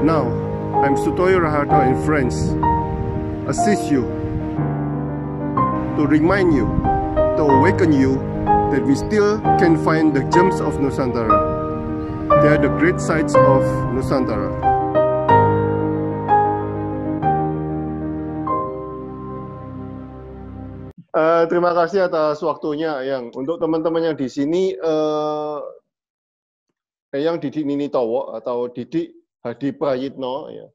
Now, I'm Sutoyo Rahato and friends assist you to remind you, to awaken you that we still can find the gems of Nusantara. They are the great sites of Nusantara. Uh, terima kasih atas waktunya, yang untuk teman-teman yang di sini, uh, eh, yang Didi Nini Towo atau Didi Hadi Prayitno ya.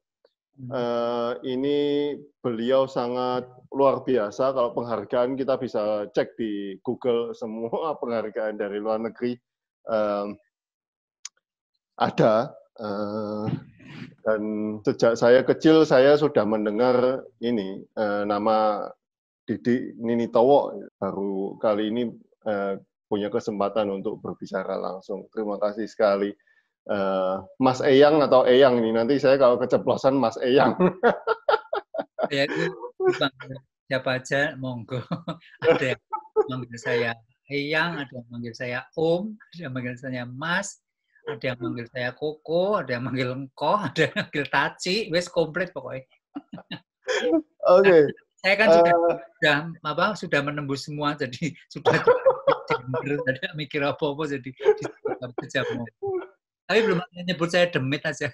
Uh, ini beliau sangat luar biasa kalau penghargaan kita bisa cek di Google semua penghargaan dari luar negeri uh, ada uh, dan sejak saya kecil saya sudah mendengar ini uh, nama Didi Nini Towo baru kali ini uh, punya kesempatan untuk berbicara langsung. Terima kasih sekali uh, Mas Eyang atau Eyang ini nanti saya kalau keceplosan Mas Eyang. ya, siapa aja monggo. ada yang manggil saya Eyang, ada yang manggil saya Om, ada yang manggil saya Mas, ada yang manggil saya Koko, ada yang manggil Engko, ada yang manggil Taci, wes komplit pokoknya. Oke. Okay. Nah, saya kan sudah, uh, sudah apa sudah menembus semua jadi sudah tidak mikir apa-apa jadi jam tapi belum ada nyebut saya demit aja.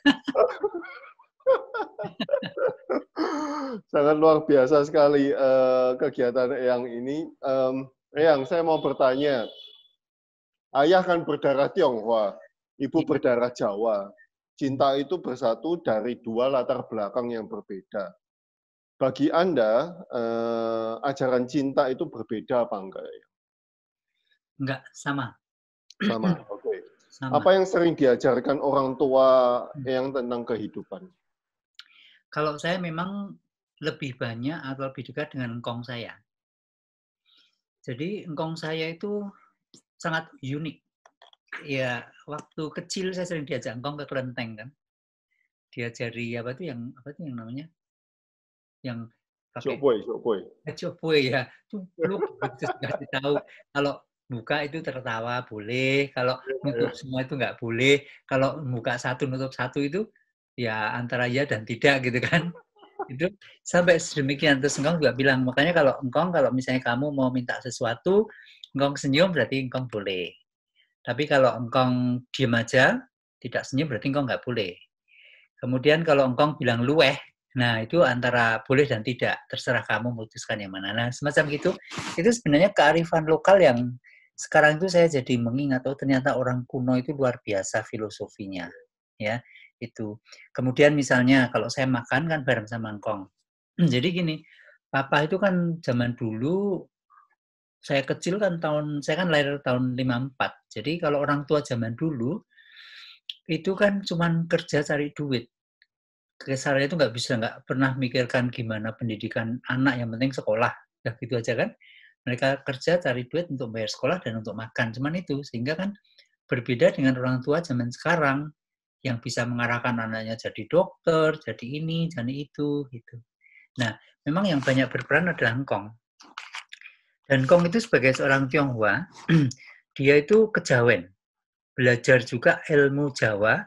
Sangat luar biasa sekali uh, kegiatan yang ini. Um, yang saya mau bertanya, ayah kan berdarah Tionghoa, ibu iya. berdarah Jawa. Cinta itu bersatu dari dua latar belakang yang berbeda. Bagi Anda, uh, ajaran cinta itu berbeda apa enggak? Enggak, sama. Sama, oke. Okay. Sama. Apa yang sering diajarkan orang tua yang tentang kehidupan? Kalau saya memang lebih banyak atau lebih dekat dengan engkong saya. Jadi engkong saya itu sangat unik. Ya, waktu kecil saya sering diajak engkong ke kelenteng kan. Diajari apa itu yang apa tuh yang namanya? Yang kacau Jokboy, Jokboy. Eh, Jokboy ya. Itu perlu tahu kalau buka itu tertawa boleh, kalau iya, nutup iya. semua itu nggak boleh, kalau buka satu nutup satu itu ya antara ya dan tidak gitu kan. itu sampai sedemikian terus engkong juga bilang makanya kalau engkong kalau misalnya kamu mau minta sesuatu engkong senyum berarti engkong boleh tapi kalau engkong diem aja tidak senyum berarti engkong nggak boleh kemudian kalau engkong bilang luweh Nah, itu antara boleh dan tidak, terserah kamu memutuskan yang mana. Nah, semacam gitu, itu sebenarnya kearifan lokal yang sekarang itu saya jadi mengingat oh ternyata orang kuno itu luar biasa filosofinya ya itu kemudian misalnya kalau saya makan kan bareng sama Kong jadi gini papa itu kan zaman dulu saya kecil kan tahun saya kan lahir tahun 54 jadi kalau orang tua zaman dulu itu kan cuman kerja cari duit kesannya itu nggak bisa nggak pernah mikirkan gimana pendidikan anak yang penting sekolah udah gitu aja kan mereka kerja cari duit untuk bayar sekolah dan untuk makan cuman itu sehingga kan berbeda dengan orang tua zaman sekarang yang bisa mengarahkan anaknya jadi dokter jadi ini jadi itu gitu nah memang yang banyak berperan adalah Kong. dan Kong itu sebagai seorang Tionghoa dia itu kejawen belajar juga ilmu Jawa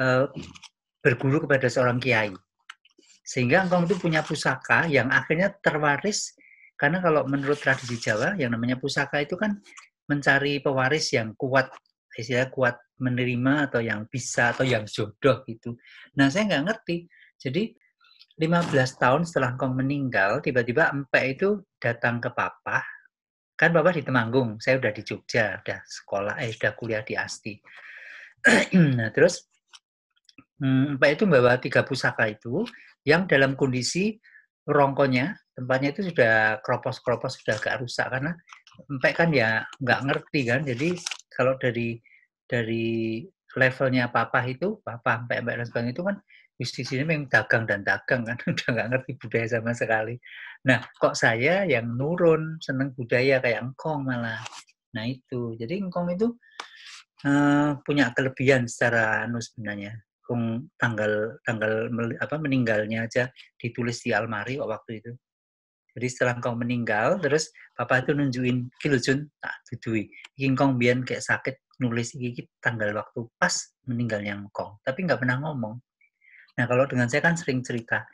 eh, berguru kepada seorang kiai sehingga Kong itu punya pusaka yang akhirnya terwaris karena kalau menurut tradisi Jawa yang namanya pusaka itu kan mencari pewaris yang kuat, istilah kuat menerima atau yang bisa atau yang jodoh gitu. Nah saya nggak ngerti. Jadi 15 tahun setelah kong meninggal, tiba-tiba empek itu datang ke papa. Kan papa di Temanggung, saya udah di Jogja, udah sekolah, eh udah kuliah di Asti. nah terus mm, empek itu membawa tiga pusaka itu yang dalam kondisi rongkonya tempatnya itu sudah kropos-kropos sudah agak rusak karena empek kan ya nggak ngerti kan jadi kalau dari dari levelnya papa itu papa empek empek dan sebagainya itu kan di sini memang dagang dan dagang kan udah nggak ngerti budaya sama sekali nah kok saya yang nurun seneng budaya kayak engkong malah nah itu jadi engkong itu uh, punya kelebihan secara anu sebenarnya tanggal tanggal apa meninggalnya aja ditulis di almari waktu itu jadi setelah engkong meninggal, terus papa itu nunjukin kilujun tak dudui. Iki Kong biar kayak sakit nulis gigi tanggal waktu pas meninggalnya engkong, tapi nggak pernah ngomong. Nah, kalau dengan saya kan sering cerita.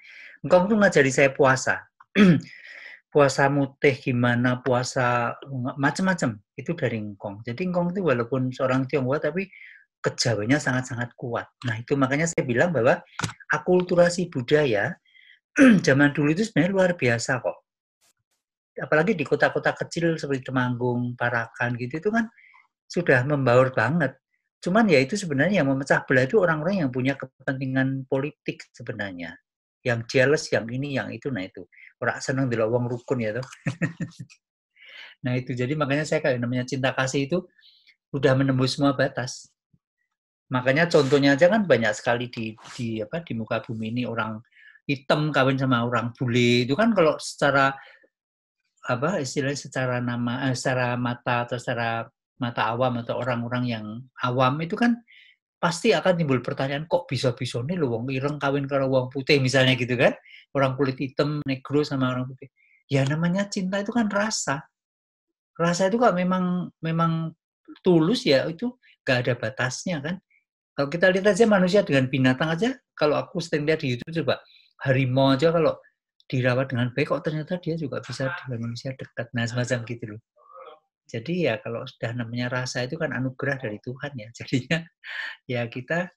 Engkong tuh ngajari saya puasa. puasa mutih gimana, puasa macem-macem itu dari engkong. Jadi engkong itu walaupun seorang Tionghoa tapi kejawanya sangat-sangat kuat. Nah, itu makanya saya bilang bahwa akulturasi budaya zaman dulu itu sebenarnya luar biasa kok apalagi di kota-kota kecil seperti Temanggung, Parakan gitu itu kan sudah membaur banget. Cuman ya itu sebenarnya yang memecah belah itu orang-orang yang punya kepentingan politik sebenarnya. Yang jealous, yang ini, yang itu, nah itu. Orang senang di lawang rukun ya tuh. nah itu, jadi makanya saya kayak namanya cinta kasih itu udah menembus semua batas. Makanya contohnya aja kan banyak sekali di, di apa di muka bumi ini orang hitam kawin sama orang bule itu kan kalau secara apa istilahnya secara nama eh, secara mata atau secara mata awam atau orang-orang yang awam itu kan pasti akan timbul pertanyaan kok bisa-bisa nih lo wong ireng kawin karo wong putih misalnya gitu kan orang kulit hitam negro sama orang putih ya namanya cinta itu kan rasa rasa itu kan memang memang tulus ya itu gak ada batasnya kan kalau kita lihat aja manusia dengan binatang aja kalau aku sering lihat di YouTube coba harimau aja kalau dirawat dengan baik kok ternyata dia juga bisa dengan manusia dekat nah semacam gitu loh jadi ya kalau sudah namanya rasa itu kan anugerah dari Tuhan ya jadinya ya kita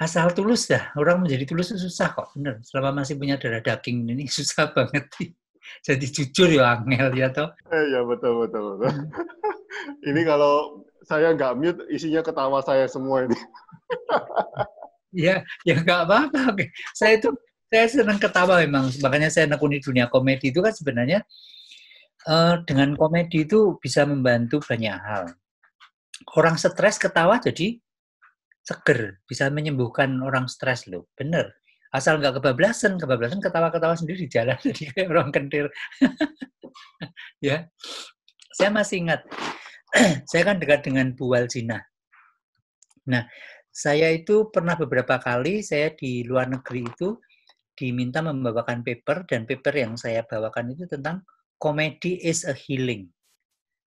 asal tulus dah orang menjadi tulus itu susah kok bener selama masih punya darah daging ini susah banget sih jadi jujur ya angel ya toh eh, ya betul betul betul hmm. ini kalau saya nggak mute isinya ketawa saya semua ini ya ya nggak apa-apa saya itu saya senang ketawa memang makanya saya nakuni dunia komedi itu kan sebenarnya uh, dengan komedi itu bisa membantu banyak hal orang stres ketawa jadi seger bisa menyembuhkan orang stres loh bener asal nggak kebablasan kebablasan ketawa-ketawa sendiri di jalan jadi kayak orang kentir ya saya masih ingat saya kan dekat dengan Bu Waljina nah saya itu pernah beberapa kali saya di luar negeri itu diminta membawakan paper dan paper yang saya bawakan itu tentang comedy is a healing.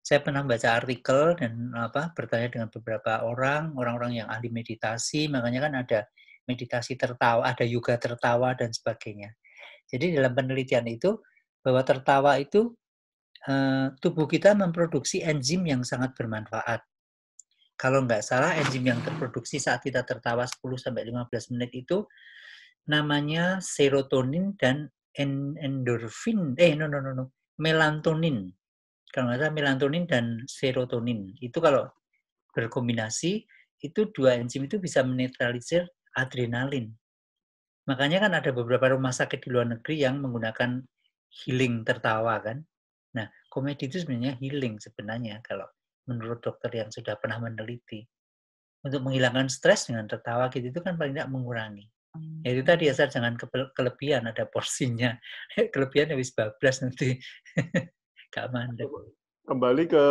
Saya pernah baca artikel dan apa bertanya dengan beberapa orang, orang-orang yang ahli meditasi, makanya kan ada meditasi tertawa, ada yoga tertawa dan sebagainya. Jadi dalam penelitian itu bahwa tertawa itu eh, tubuh kita memproduksi enzim yang sangat bermanfaat. Kalau nggak salah enzim yang terproduksi saat kita tertawa 10 15 menit itu namanya serotonin dan endorfin. Eh, no, no, no, no. Melatonin. Kalau nggak salah melatonin dan serotonin. Itu kalau berkombinasi, itu dua enzim itu bisa menetralisir adrenalin. Makanya kan ada beberapa rumah sakit di luar negeri yang menggunakan healing tertawa kan. Nah, komedi itu sebenarnya healing sebenarnya kalau menurut dokter yang sudah pernah meneliti. Untuk menghilangkan stres dengan tertawa gitu itu kan paling tidak mengurangi. Hmm. ya itu tadi asal jangan ke kelebihan ada porsinya kelebihan habis ya bablas nanti gak mandek kembali ke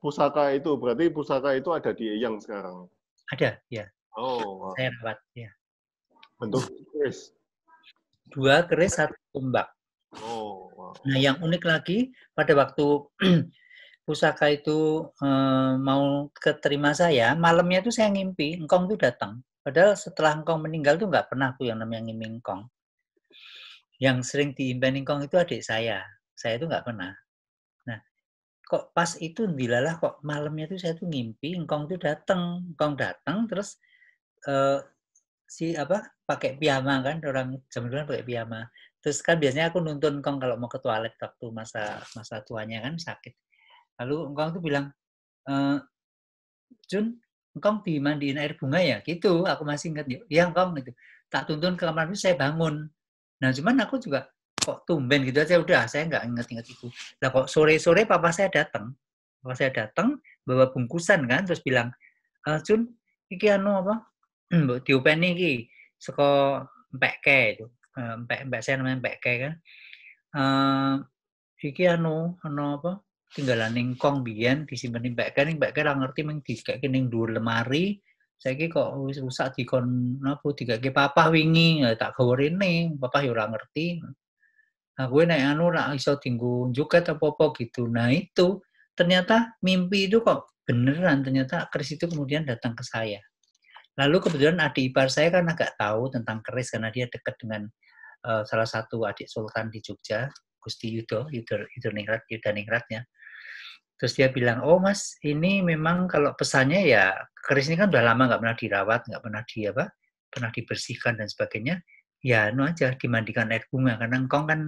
pusaka itu berarti pusaka itu ada di Eyang sekarang ada ya oh saya rawat ya bentuk keris dua keris satu tombak oh wow. nah yang unik lagi pada waktu pusaka itu eh, mau keterima saya malamnya itu saya ngimpi engkong itu datang Padahal setelah Engkong meninggal tuh nggak pernah aku yang namanya ngiming Engkong. Yang sering diimpen Engkong itu adik saya. Saya itu nggak pernah. Nah, kok pas itu dilalah kok malamnya tuh saya tuh ngimpi Engkong tuh datang, Engkong datang terus uh, si apa pakai piyama kan orang jam dulu kan pakai piyama. Terus kan biasanya aku nuntun Engkong kalau mau ke toilet waktu masa masa tuanya kan sakit. Lalu Engkong tuh bilang, e, Jun, engkong dimandiin air bunga ya gitu aku masih ingat ya engkong gitu tak tuntun ke kamar saya bangun nah cuman aku juga kok tumben gitu aja udah saya nggak inget-inget itu lah kok sore-sore papa saya datang papa saya datang bawa bungkusan kan terus bilang ah, Jun iki anu apa diopeni iki saka mpeke itu eh, mpek mpek saya namanya mpeke kan uh, iki anu anu apa tinggalan kong biyen disimpen mbak kan mbak kan ngerti mung digekake ning dhuwur lemari saiki kok wis rusak dikon napa digekake papa wingi ya, tak gawe rene papa yo ya ora ngerti nah gue naik anu ora iso tinggu juket apa-apa gitu nah itu ternyata mimpi itu kok beneran ternyata keris itu kemudian datang ke saya lalu kebetulan adik ipar saya kan agak tahu tentang keris karena dia dekat dengan uh, salah satu adik sultan di Jogja Gusti Yudo Yudo Yudo Ningrat Yuda Ningratnya Terus dia bilang, oh mas, ini memang kalau pesannya ya keris ini kan udah lama nggak pernah dirawat, nggak pernah di apa, pernah dibersihkan dan sebagainya. Ya, no anu aja dimandikan air bunga karena engkong kan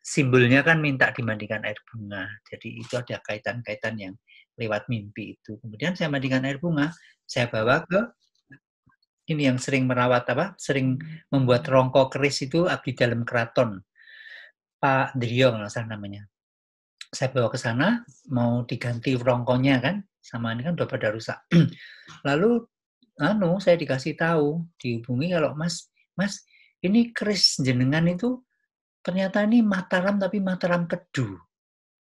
simbolnya kan minta dimandikan air bunga. Jadi itu ada kaitan-kaitan yang lewat mimpi itu. Kemudian saya mandikan air bunga, saya bawa ke ini yang sering merawat apa, sering membuat rongko keris itu abdi dalam keraton. Pak Driong salah namanya saya bawa ke sana mau diganti rongkonya kan sama ini kan udah pada rusak lalu anu saya dikasih tahu dihubungi kalau mas mas ini keris jenengan itu ternyata ini Mataram tapi Mataram Kedu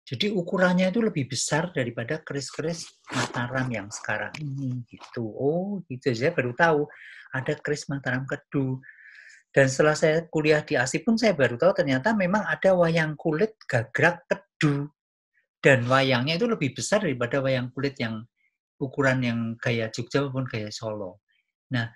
jadi ukurannya itu lebih besar daripada keris-keris Mataram yang sekarang ini gitu oh gitu saya baru tahu ada keris Mataram Kedu dan setelah saya kuliah di ASI pun saya baru tahu ternyata memang ada wayang kulit gagrak kedu. Dan wayangnya itu lebih besar daripada wayang kulit yang ukuran yang gaya Jogja maupun gaya Solo. Nah,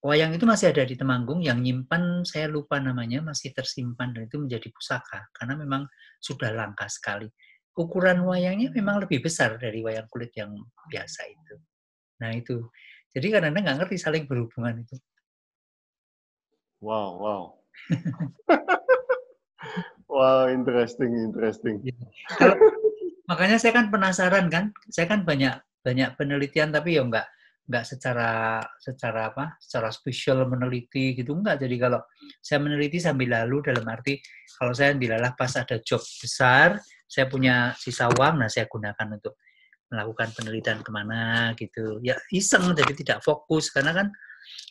wayang itu masih ada di Temanggung yang nyimpan, saya lupa namanya, masih tersimpan dan itu menjadi pusaka. Karena memang sudah langka sekali. Ukuran wayangnya memang lebih besar dari wayang kulit yang biasa itu. Nah, itu. Jadi karena kadang nggak ngerti saling berhubungan itu. Wow, wow. wow, interesting, interesting. Iya. Kalau, makanya saya kan penasaran kan, saya kan banyak banyak penelitian tapi ya enggak enggak secara secara apa secara spesial meneliti gitu enggak. jadi kalau saya meneliti sambil lalu dalam arti kalau saya dilalah pas ada job besar saya punya sisa uang nah saya gunakan untuk melakukan penelitian kemana gitu ya iseng jadi tidak fokus karena kan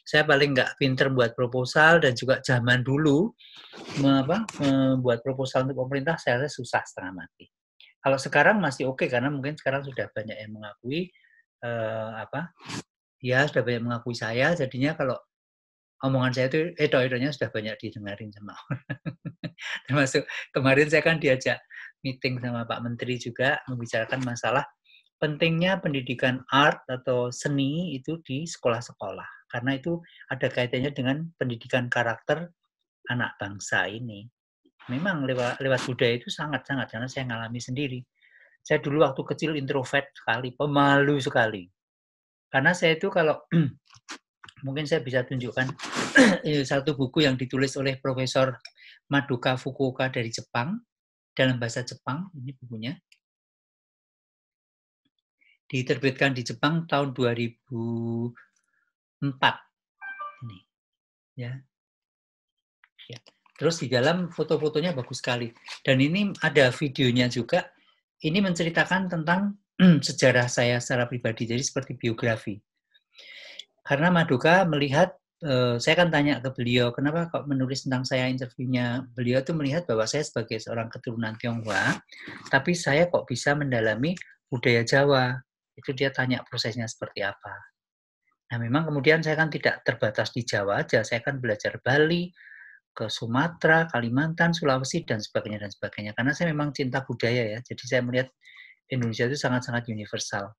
saya paling nggak pinter buat proposal dan juga zaman dulu apa, membuat proposal untuk pemerintah saya rasa susah setengah mati. Kalau sekarang masih oke okay, karena mungkin sekarang sudah banyak yang mengakui eh, apa ya sudah banyak mengakui saya jadinya kalau omongan saya itu edo-edonya sudah banyak didengarin sama orang. Termasuk kemarin saya kan diajak meeting sama Pak Menteri juga membicarakan masalah pentingnya pendidikan art atau seni itu di sekolah-sekolah karena itu ada kaitannya dengan pendidikan karakter anak bangsa ini. Memang lewat, lewat budaya itu sangat-sangat karena saya ngalami sendiri. Saya dulu waktu kecil introvert sekali, pemalu sekali. Karena saya itu kalau mungkin saya bisa tunjukkan satu buku yang ditulis oleh Profesor Maduka Fukuoka dari Jepang dalam bahasa Jepang ini bukunya diterbitkan di Jepang tahun 2004 ini ya ya terus di dalam foto-fotonya bagus sekali dan ini ada videonya juga ini menceritakan tentang sejarah saya secara pribadi jadi seperti biografi karena Madoka melihat eh, saya akan tanya ke beliau kenapa kok menulis tentang saya interviewnya beliau tuh melihat bahwa saya sebagai seorang keturunan Tionghoa tapi saya kok bisa mendalami budaya Jawa itu dia tanya prosesnya seperti apa. Nah, memang kemudian saya kan tidak terbatas di Jawa aja, saya kan belajar Bali, ke Sumatera, Kalimantan, Sulawesi dan sebagainya dan sebagainya. Karena saya memang cinta budaya ya, jadi saya melihat Indonesia itu sangat-sangat universal.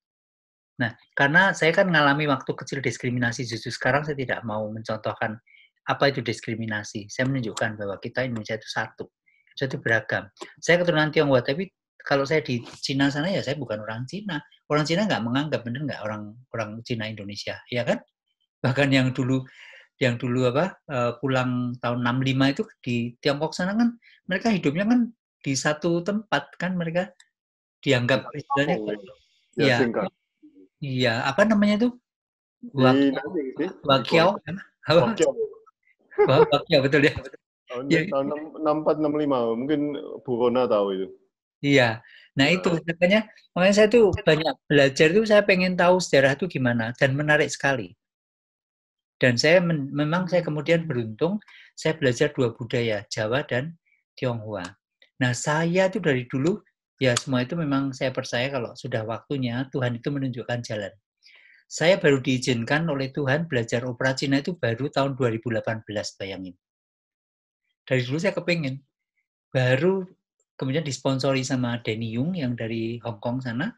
Nah, karena saya kan mengalami waktu kecil diskriminasi, justru sekarang saya tidak mau mencontohkan apa itu diskriminasi. Saya menunjukkan bahwa kita Indonesia itu satu, satu beragam. Saya keturunan Tionghoa, tapi kalau saya di Cina sana ya saya bukan orang Cina. Orang Cina nggak menganggap bener nggak orang orang Cina Indonesia, ya kan? Bahkan yang dulu yang dulu apa eh, pulang tahun 65 itu di Tiongkok sana kan mereka hidupnya kan di satu tempat kan mereka dianggap istilahnya oh, ya, ya iya apa namanya itu Wakiao kan? Wakiao betul ya tahun iya. enam empat enam lima mungkin tahu itu Iya. Nah itu makanya makanya saya tuh banyak belajar tuh saya pengen tahu sejarah itu gimana dan menarik sekali. Dan saya men, memang saya hmm. kemudian beruntung saya belajar dua budaya Jawa dan Tionghoa. Nah saya tuh dari dulu ya semua itu memang saya percaya kalau sudah waktunya Tuhan itu menunjukkan jalan. Saya baru diizinkan oleh Tuhan belajar opera Cina itu baru tahun 2018 bayangin. Dari dulu saya kepingin baru kemudian disponsori sama Denny Yung yang dari Hong Kong sana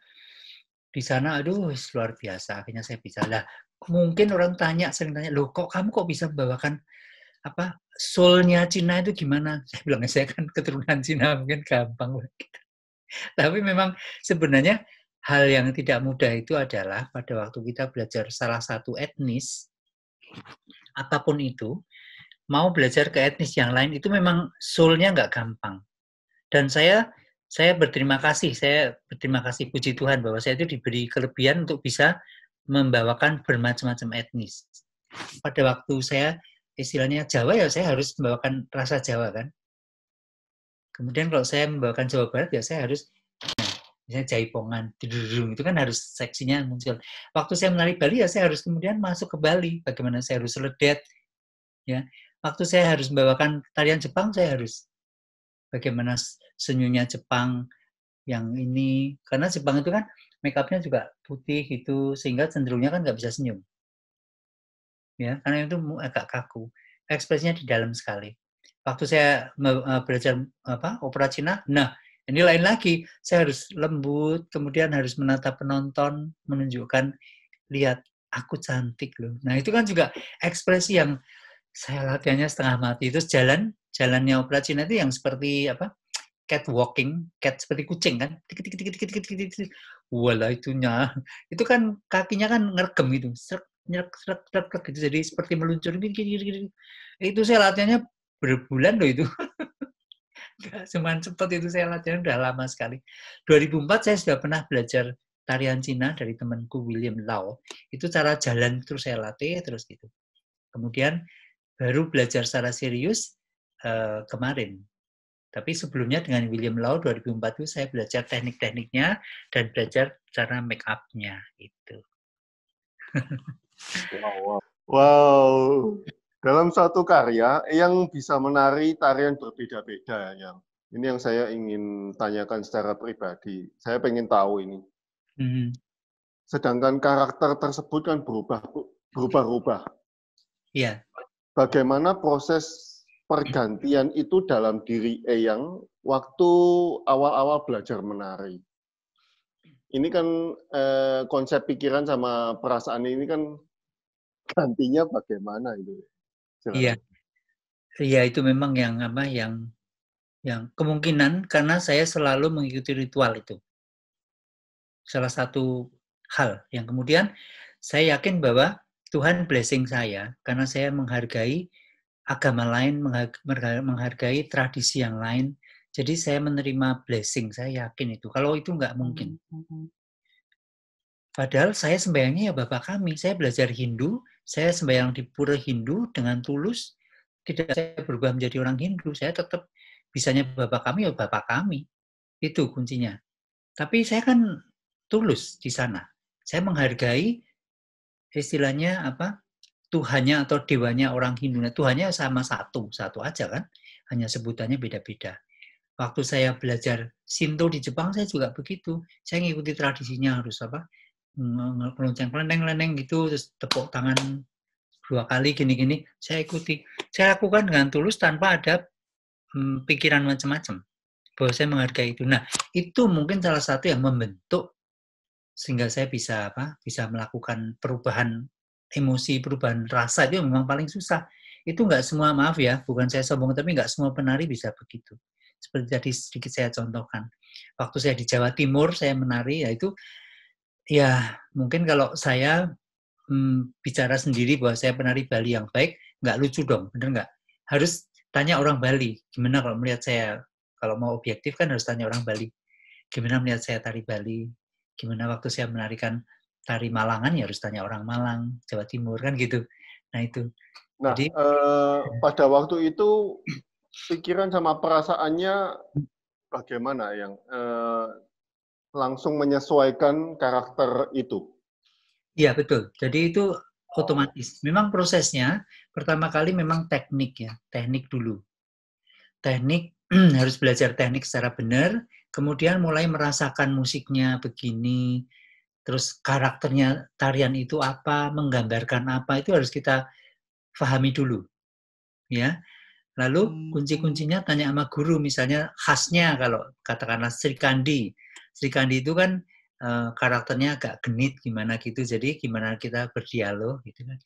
di sana aduh luar biasa akhirnya saya bisa lah mungkin orang tanya sering tanya loh kok kamu kok bisa membawakan apa soulnya Cina itu gimana saya bilang ya, saya kan keturunan Cina mungkin gampang tapi memang sebenarnya hal yang tidak mudah itu adalah pada waktu kita belajar salah satu etnis apapun itu mau belajar ke etnis yang lain itu memang soulnya nggak gampang dan saya saya berterima kasih saya berterima kasih puji Tuhan bahwa saya itu diberi kelebihan untuk bisa membawakan bermacam-macam etnis pada waktu saya istilahnya Jawa ya saya harus membawakan rasa Jawa kan kemudian kalau saya membawakan Jawa Barat ya saya harus misalnya jaipongan, itu kan harus seksinya muncul. Waktu saya menari Bali ya saya harus kemudian masuk ke Bali, bagaimana saya harus ledet, ya. Waktu saya harus membawakan tarian Jepang saya harus bagaimana senyumnya Jepang yang ini karena Jepang itu kan make upnya juga putih gitu sehingga cenderungnya kan nggak bisa senyum ya karena itu agak kaku ekspresinya di dalam sekali waktu saya e, belajar apa opera Cina nah ini lain lagi saya harus lembut kemudian harus menatap penonton menunjukkan lihat aku cantik loh nah itu kan juga ekspresi yang saya latihannya setengah mati itu jalan jalannya operasi nanti yang seperti apa cat walking, cat seperti kucing kan, wala itunya, itu kan kakinya kan ngeregem gitu, serak nyerak serak serak serak gitu, jadi seperti meluncur gini, gini, gini. itu saya latihannya berbulan loh itu, nggak cuman cepet itu saya latihan udah lama sekali. 2004 saya sudah pernah belajar tarian Cina dari temanku William Lau, itu cara jalan terus saya latih terus gitu. Kemudian baru belajar secara serius Eh, kemarin. Tapi sebelumnya dengan William Law 2004 itu saya belajar teknik-tekniknya dan belajar cara make up-nya itu. wow, wow. wow. Dalam satu karya yang bisa menari tarian berbeda-beda yang ini yang saya ingin tanyakan secara pribadi. Saya pengen tahu ini. Hmm. Sedangkan karakter tersebut kan berubah berubah-ubah. Iya. Yeah. Bagaimana proses pergantian itu dalam diri Eyang waktu awal-awal belajar menari. Ini kan eh, konsep pikiran sama perasaan ini kan gantinya bagaimana itu? Iya, iya itu memang yang apa yang yang kemungkinan karena saya selalu mengikuti ritual itu. Salah satu hal yang kemudian saya yakin bahwa Tuhan blessing saya karena saya menghargai agama lain, menghargai tradisi yang lain. Jadi saya menerima blessing, saya yakin itu. Kalau itu nggak hmm, mungkin. Hmm, hmm. Padahal saya sembahyangnya ya Bapak kami. Saya belajar Hindu, saya sembahyang di pura Hindu dengan tulus. Tidak saya berubah menjadi orang Hindu, saya tetap bisanya Bapak kami ya Bapak kami. Itu kuncinya. Tapi saya kan tulus di sana. Saya menghargai istilahnya apa Tuhannya atau dewanya orang Hindu. Nah, Tuhannya sama satu, satu aja kan. Hanya sebutannya beda-beda. Waktu saya belajar Shinto di Jepang, saya juga begitu. Saya ngikuti tradisinya harus apa? melonceng kelenteng leneng gitu, terus tepuk tangan dua kali gini-gini. Saya ikuti. Saya lakukan dengan tulus tanpa ada hmm, pikiran macam-macam. Bahwa saya menghargai itu. Nah, itu mungkin salah satu yang membentuk sehingga saya bisa apa? Bisa melakukan perubahan emosi perubahan rasa itu memang paling susah itu nggak semua maaf ya bukan saya sombong tapi nggak semua penari bisa begitu seperti tadi sedikit saya contohkan waktu saya di Jawa Timur saya menari yaitu ya mungkin kalau saya hmm, bicara sendiri bahwa saya penari Bali yang baik nggak lucu dong bener nggak harus tanya orang Bali gimana kalau melihat saya kalau mau objektif kan harus tanya orang Bali gimana melihat saya tari Bali gimana waktu saya menarikan tari Malangan ya harus tanya orang Malang, Jawa Timur kan gitu. Nah itu. Nah Jadi, eh, iya. pada waktu itu pikiran sama perasaannya bagaimana yang eh, langsung menyesuaikan karakter itu. Iya betul. Jadi itu oh. otomatis. Memang prosesnya pertama kali memang teknik ya, teknik dulu. Teknik harus belajar teknik secara benar, kemudian mulai merasakan musiknya begini, terus karakternya tarian itu apa, menggambarkan apa itu harus kita pahami dulu. Ya. Lalu kunci-kuncinya hmm. tanya sama guru misalnya khasnya kalau katakanlah Sri Kandi. Sri Kandi itu kan e, karakternya agak genit gimana gitu. Jadi gimana kita berdialog gitu kan.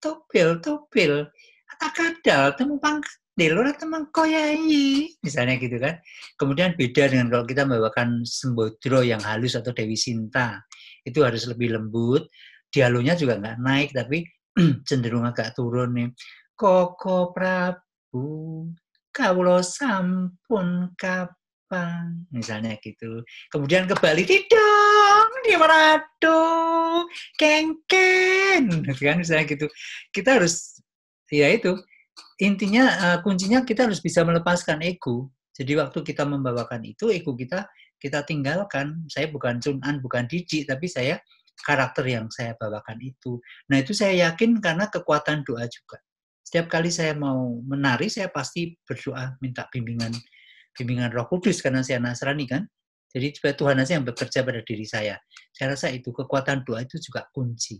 Topil, topil, atakadal, temu pangkat nih luar teman koyai misalnya gitu kan kemudian beda dengan kalau kita membawakan sembodro yang halus atau dewi sinta itu harus lebih lembut dialognya juga nggak naik tapi cenderung agak turun nih koko prabu kaulo sampun kapan misalnya gitu kemudian ke Bali tidak di Manado kengken gitu kan misalnya gitu kita harus ya itu intinya uh, kuncinya kita harus bisa melepaskan ego. Jadi waktu kita membawakan itu ego kita kita tinggalkan. Saya bukan Sunan bukan Diji, tapi saya karakter yang saya bawakan itu. Nah, itu saya yakin karena kekuatan doa juga. Setiap kali saya mau menari, saya pasti berdoa minta bimbingan bimbingan Roh Kudus karena saya Nasrani kan. Jadi supaya Tuhan saya yang bekerja pada diri saya. Saya rasa itu kekuatan doa itu juga kunci.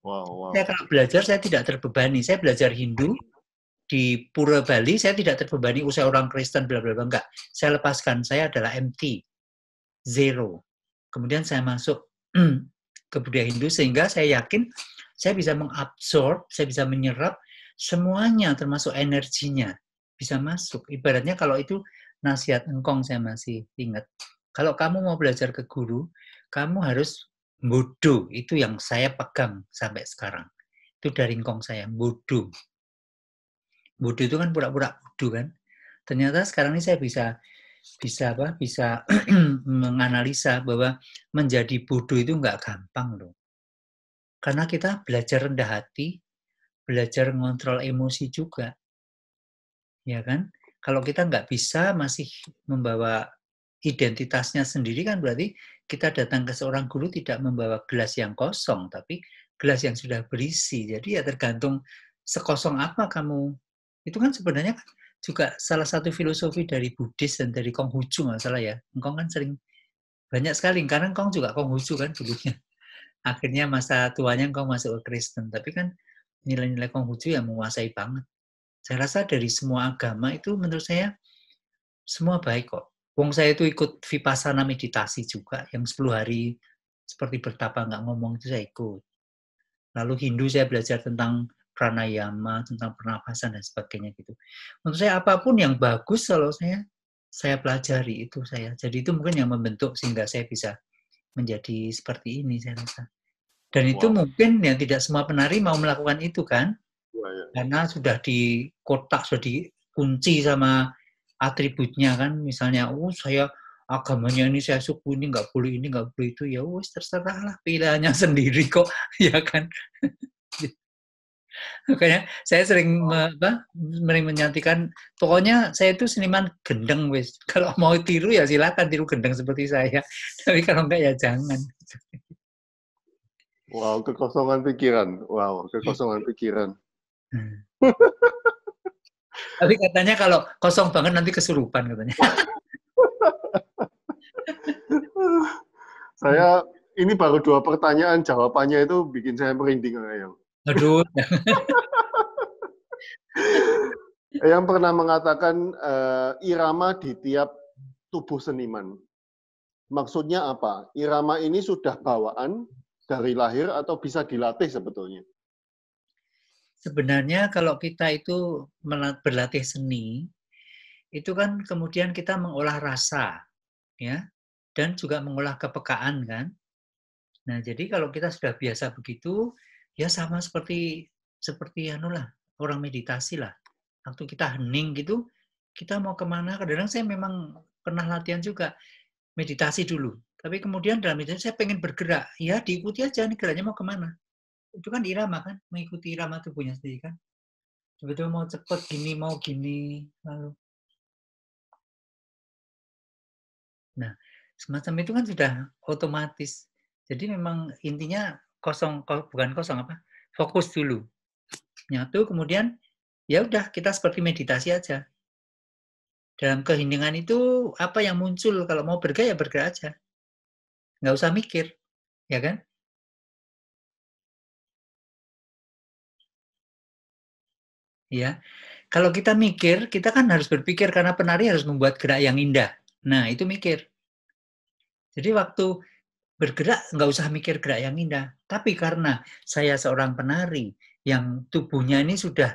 Wow, wow. Saya kalau belajar saya tidak terbebani. Saya belajar Hindu, di Pura Bali saya tidak terbebani usai orang Kristen bla bla bla enggak. Saya lepaskan, saya adalah MT. Zero. Kemudian saya masuk ke budaya Hindu sehingga saya yakin saya bisa mengabsorb, saya bisa menyerap semuanya termasuk energinya bisa masuk. Ibaratnya kalau itu nasihat engkong saya masih ingat. Kalau kamu mau belajar ke guru, kamu harus bodoh. Itu yang saya pegang sampai sekarang. Itu dari engkong saya, bodoh bodoh itu kan pura-pura bodoh kan ternyata sekarang ini saya bisa bisa apa bisa menganalisa bahwa menjadi bodoh itu nggak gampang loh karena kita belajar rendah hati belajar ngontrol emosi juga ya kan kalau kita nggak bisa masih membawa identitasnya sendiri kan berarti kita datang ke seorang guru tidak membawa gelas yang kosong tapi gelas yang sudah berisi jadi ya tergantung sekosong apa kamu itu kan sebenarnya juga salah satu filosofi dari Buddhis dan dari Konghucu masalah ya. Engkong kan sering banyak sekali karena Engkong juga Konghucu kan dulunya. Akhirnya masa tuanya Engkong masuk ke Kristen, tapi kan nilai-nilai Konghucu yang menguasai banget. Saya rasa dari semua agama itu menurut saya semua baik kok. Wong saya itu ikut vipassana meditasi juga yang 10 hari seperti bertapa nggak ngomong itu saya ikut. Lalu Hindu saya belajar tentang pranayama, tentang pernapasan dan sebagainya gitu. Menurut saya apapun yang bagus kalau saya saya pelajari itu saya. Jadi itu mungkin yang membentuk sehingga saya bisa menjadi seperti ini saya rasa. Dan itu mungkin yang tidak semua penari mau melakukan itu kan, wow, ya. karena sudah di kotak sudah dikunci sama atributnya kan, misalnya oh saya agamanya ini saya suku ini nggak boleh ini nggak boleh itu ya wes terserahlah pilihannya sendiri kok ya kan Makanya saya sering oh. apa, sering menyantikan, pokoknya saya itu seniman gendeng wis. Kalau mau tiru ya silakan tiru gendeng seperti saya. Tapi kalau enggak ya jangan. Wow, kekosongan pikiran. Wow, kekosongan iya. pikiran. Hmm. Tapi katanya kalau kosong banget nanti kesurupan katanya. saya ini baru dua pertanyaan jawabannya itu bikin saya merinding ayam. Aduh. yang pernah mengatakan uh, irama di tiap tubuh seniman. Maksudnya apa? Irama ini sudah bawaan dari lahir atau bisa dilatih sebetulnya? Sebenarnya kalau kita itu berlatih seni, itu kan kemudian kita mengolah rasa, ya, dan juga mengolah kepekaan kan. Nah, jadi kalau kita sudah biasa begitu, ya sama seperti seperti anu lah orang meditasi lah waktu kita hening gitu kita mau kemana kadang saya memang pernah latihan juga meditasi dulu tapi kemudian dalam meditasi saya pengen bergerak ya diikuti aja nih geraknya mau kemana itu kan irama kan mengikuti irama tubuhnya sendiri kan sebetulnya mau cepet gini mau gini lalu nah semacam itu kan sudah otomatis jadi memang intinya kosong bukan kosong apa fokus dulu nyatu kemudian ya udah kita seperti meditasi aja dalam keheningan itu apa yang muncul kalau mau bergerak ya bergerak aja nggak usah mikir ya kan ya kalau kita mikir kita kan harus berpikir karena penari harus membuat gerak yang indah nah itu mikir jadi waktu bergerak nggak usah mikir gerak yang indah. Tapi karena saya seorang penari yang tubuhnya ini sudah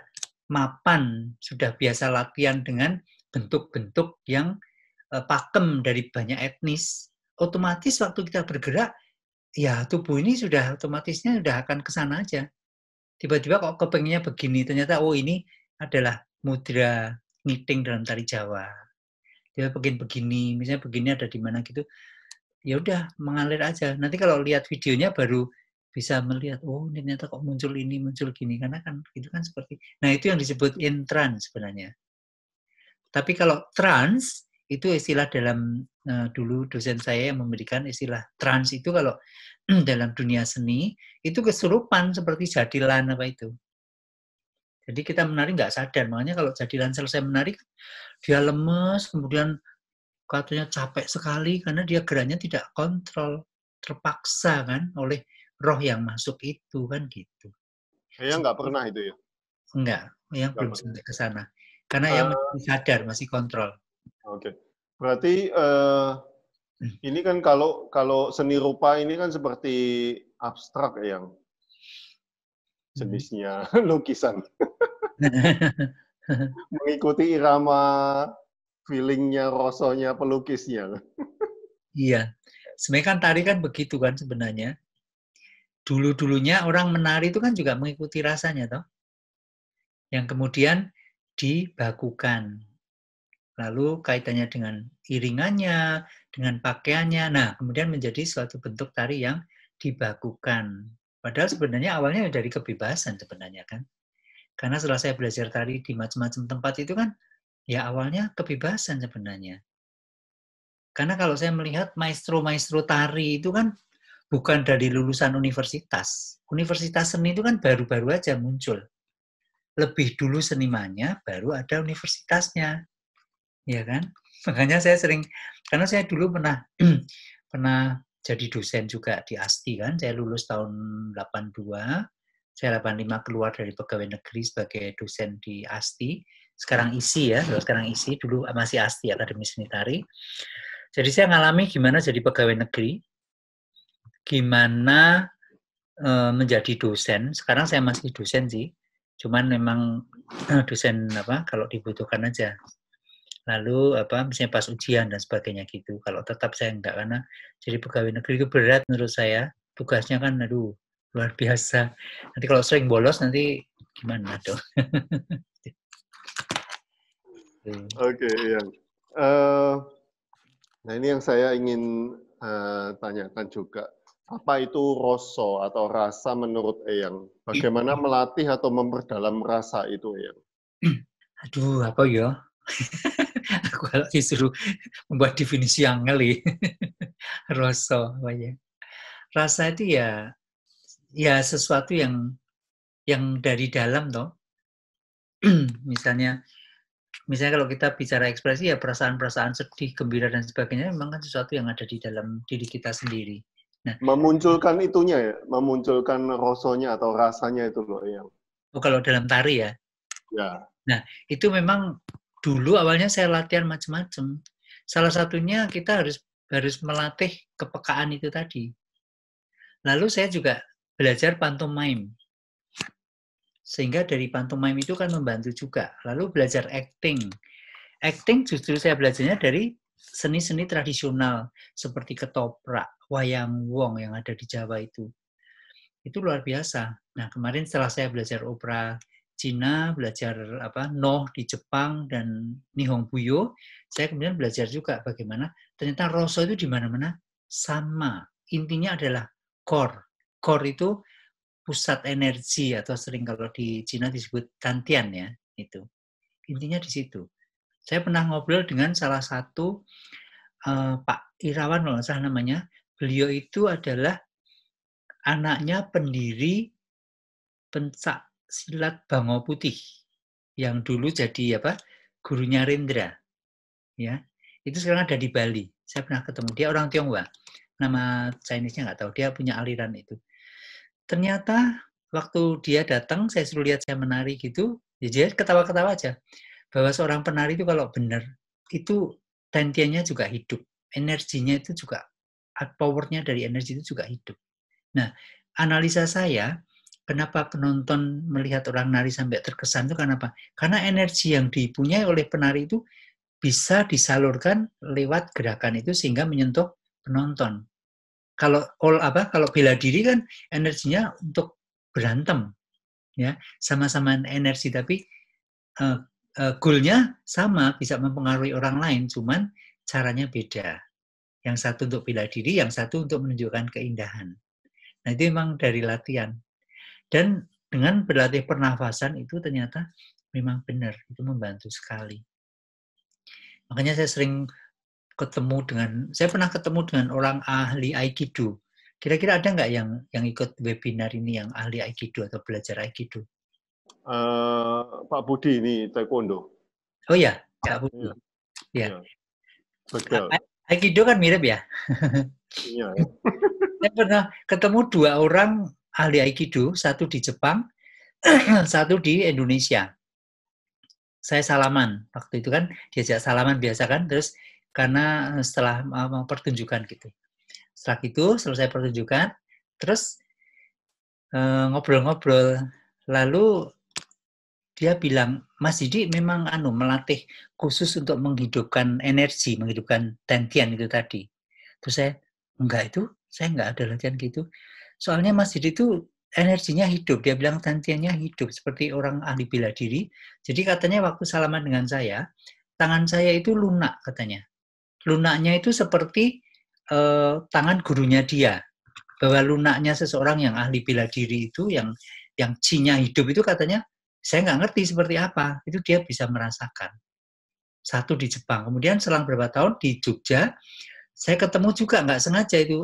mapan, sudah biasa latihan dengan bentuk-bentuk yang eh, pakem dari banyak etnis, otomatis waktu kita bergerak, ya tubuh ini sudah otomatisnya sudah akan ke sana aja. Tiba-tiba kok kepengennya begini, ternyata oh ini adalah mudra ngiting dalam tari Jawa. Dia begini begini, misalnya begini ada di mana gitu ya udah mengalir aja. Nanti kalau lihat videonya baru bisa melihat oh ini ternyata kok muncul ini muncul gini karena kan itu kan seperti nah itu yang disebut in trans sebenarnya tapi kalau trans itu istilah dalam uh, dulu dosen saya yang memberikan istilah trans itu kalau dalam dunia seni itu kesurupan seperti jadilan apa itu jadi kita menari nggak sadar makanya kalau jadilan selesai menari dia lemes kemudian katanya capek sekali karena dia geraknya tidak kontrol, terpaksa kan oleh roh yang masuk itu kan gitu. Saya nggak pernah itu ya? Enggak, yang belum sampai ke sana. Karena uh, yang eh. masih sadar, masih kontrol. Oke. Okay. Berarti uh, ini kan kalau kalau seni rupa ini kan seperti abstrak ya yang hmm. jenisnya lukisan. Mengikuti irama feelingnya, rosonya, pelukisnya. iya, sebenarnya kan tari kan begitu kan sebenarnya. Dulu dulunya orang menari itu kan juga mengikuti rasanya toh, yang kemudian dibakukan. Lalu kaitannya dengan iringannya, dengan pakaiannya, nah kemudian menjadi suatu bentuk tari yang dibakukan. Padahal sebenarnya awalnya dari kebebasan sebenarnya kan. Karena setelah saya belajar tari di macam-macam tempat itu kan Ya awalnya kebebasan sebenarnya. Karena kalau saya melihat maestro-maestro tari itu kan bukan dari lulusan universitas. Universitas seni itu kan baru-baru aja muncul. Lebih dulu senimanya, baru ada universitasnya. Ya kan? Makanya saya sering, karena saya dulu pernah pernah jadi dosen juga di ASTI kan. Saya lulus tahun 82, saya 85 keluar dari pegawai negeri sebagai dosen di ASTI sekarang isi ya, sekarang isi, dulu masih ASTI, Akademi Seni Tari. Jadi saya ngalami gimana jadi pegawai negeri, gimana e, menjadi dosen. Sekarang saya masih dosen sih, cuman memang eh, dosen apa kalau dibutuhkan aja. Lalu apa misalnya pas ujian dan sebagainya gitu. Kalau tetap saya enggak karena jadi pegawai negeri itu berat menurut saya. Tugasnya kan aduh luar biasa. Nanti kalau sering bolos nanti gimana tuh? Hmm. Oke, okay, iya. Uh, nah ini yang saya ingin uh, tanyakan juga. Apa itu rosso atau rasa menurut Eyang? Bagaimana melatih atau memperdalam rasa itu Eyang? Aduh, apa ya? Aku disuruh membuat definisi yang ngeli. rosso, apa ya? Rasa itu ya, ya sesuatu yang yang dari dalam toh. Misalnya misalnya kalau kita bicara ekspresi ya perasaan-perasaan sedih, gembira dan sebagainya memang kan sesuatu yang ada di dalam diri kita sendiri. Nah, memunculkan itunya ya, memunculkan rosonya atau rasanya itu loh yang. Oh, kalau dalam tari ya. Ya. Nah, itu memang dulu awalnya saya latihan macam-macam. Salah satunya kita harus harus melatih kepekaan itu tadi. Lalu saya juga belajar pantomime. Sehingga dari pantomime itu kan membantu juga. Lalu belajar acting. Acting justru saya belajarnya dari seni-seni tradisional seperti ketoprak, wayang wong yang ada di Jawa itu. Itu luar biasa. Nah, kemarin setelah saya belajar opera Cina, belajar apa Noh di Jepang dan Nihong Buyo, saya kemudian belajar juga bagaimana ternyata rasa itu di mana-mana sama. Intinya adalah core. Core itu pusat energi atau sering kalau di Cina disebut Kantian ya itu intinya di situ saya pernah ngobrol dengan salah satu uh, Pak Irawan kalau salah namanya beliau itu adalah anaknya pendiri pencak silat Bango Putih yang dulu jadi apa gurunya Rendra ya itu sekarang ada di Bali saya pernah ketemu dia orang Tionghoa nama Chinese-nya nggak tahu dia punya aliran itu ternyata waktu dia datang saya suruh lihat saya menari gitu jadi ya ketawa-ketawa aja bahwa seorang penari itu kalau benar itu tantiannya juga hidup energinya itu juga powernya dari energi itu juga hidup nah analisa saya kenapa penonton melihat orang nari sampai terkesan itu karena apa karena energi yang dipunyai oleh penari itu bisa disalurkan lewat gerakan itu sehingga menyentuh penonton kalau all apa kalau bela diri kan energinya untuk berantem ya sama-sama energi tapi uh, uh, goalnya sama bisa mempengaruhi orang lain cuman caranya beda yang satu untuk bela diri yang satu untuk menunjukkan keindahan nah itu memang dari latihan dan dengan berlatih pernafasan itu ternyata memang benar itu membantu sekali makanya saya sering ketemu dengan saya pernah ketemu dengan orang ahli aikido. Kira-kira ada nggak yang yang ikut webinar ini yang ahli aikido atau belajar aikido? Uh, Pak Budi ini taekwondo. Oh ya, Pak hmm. Budi. Ya. Yeah. Betul. Aikido kan mirip ya. Yeah. Ya. saya pernah ketemu dua orang ahli aikido, satu di Jepang, satu di Indonesia. Saya salaman waktu itu kan diajak salaman biasa kan, terus karena eh, setelah eh, mau pertunjukan gitu. Setelah itu selesai pertunjukan, terus eh, ngobrol-ngobrol, uh, lalu dia bilang Mas Didi memang anu melatih khusus untuk menghidupkan energi, menghidupkan dantian itu tadi. Terus saya enggak itu, saya enggak ada latihan gitu. Soalnya Mas Didi itu energinya hidup, dia bilang dantiannya hidup seperti orang ahli bela diri. Jadi katanya waktu salaman dengan saya, tangan saya itu lunak katanya lunaknya itu seperti eh, tangan gurunya dia bahwa lunaknya seseorang yang ahli bela diri itu yang yang cinya hidup itu katanya saya nggak ngerti seperti apa itu dia bisa merasakan satu di Jepang kemudian selang beberapa tahun di Jogja saya ketemu juga nggak sengaja itu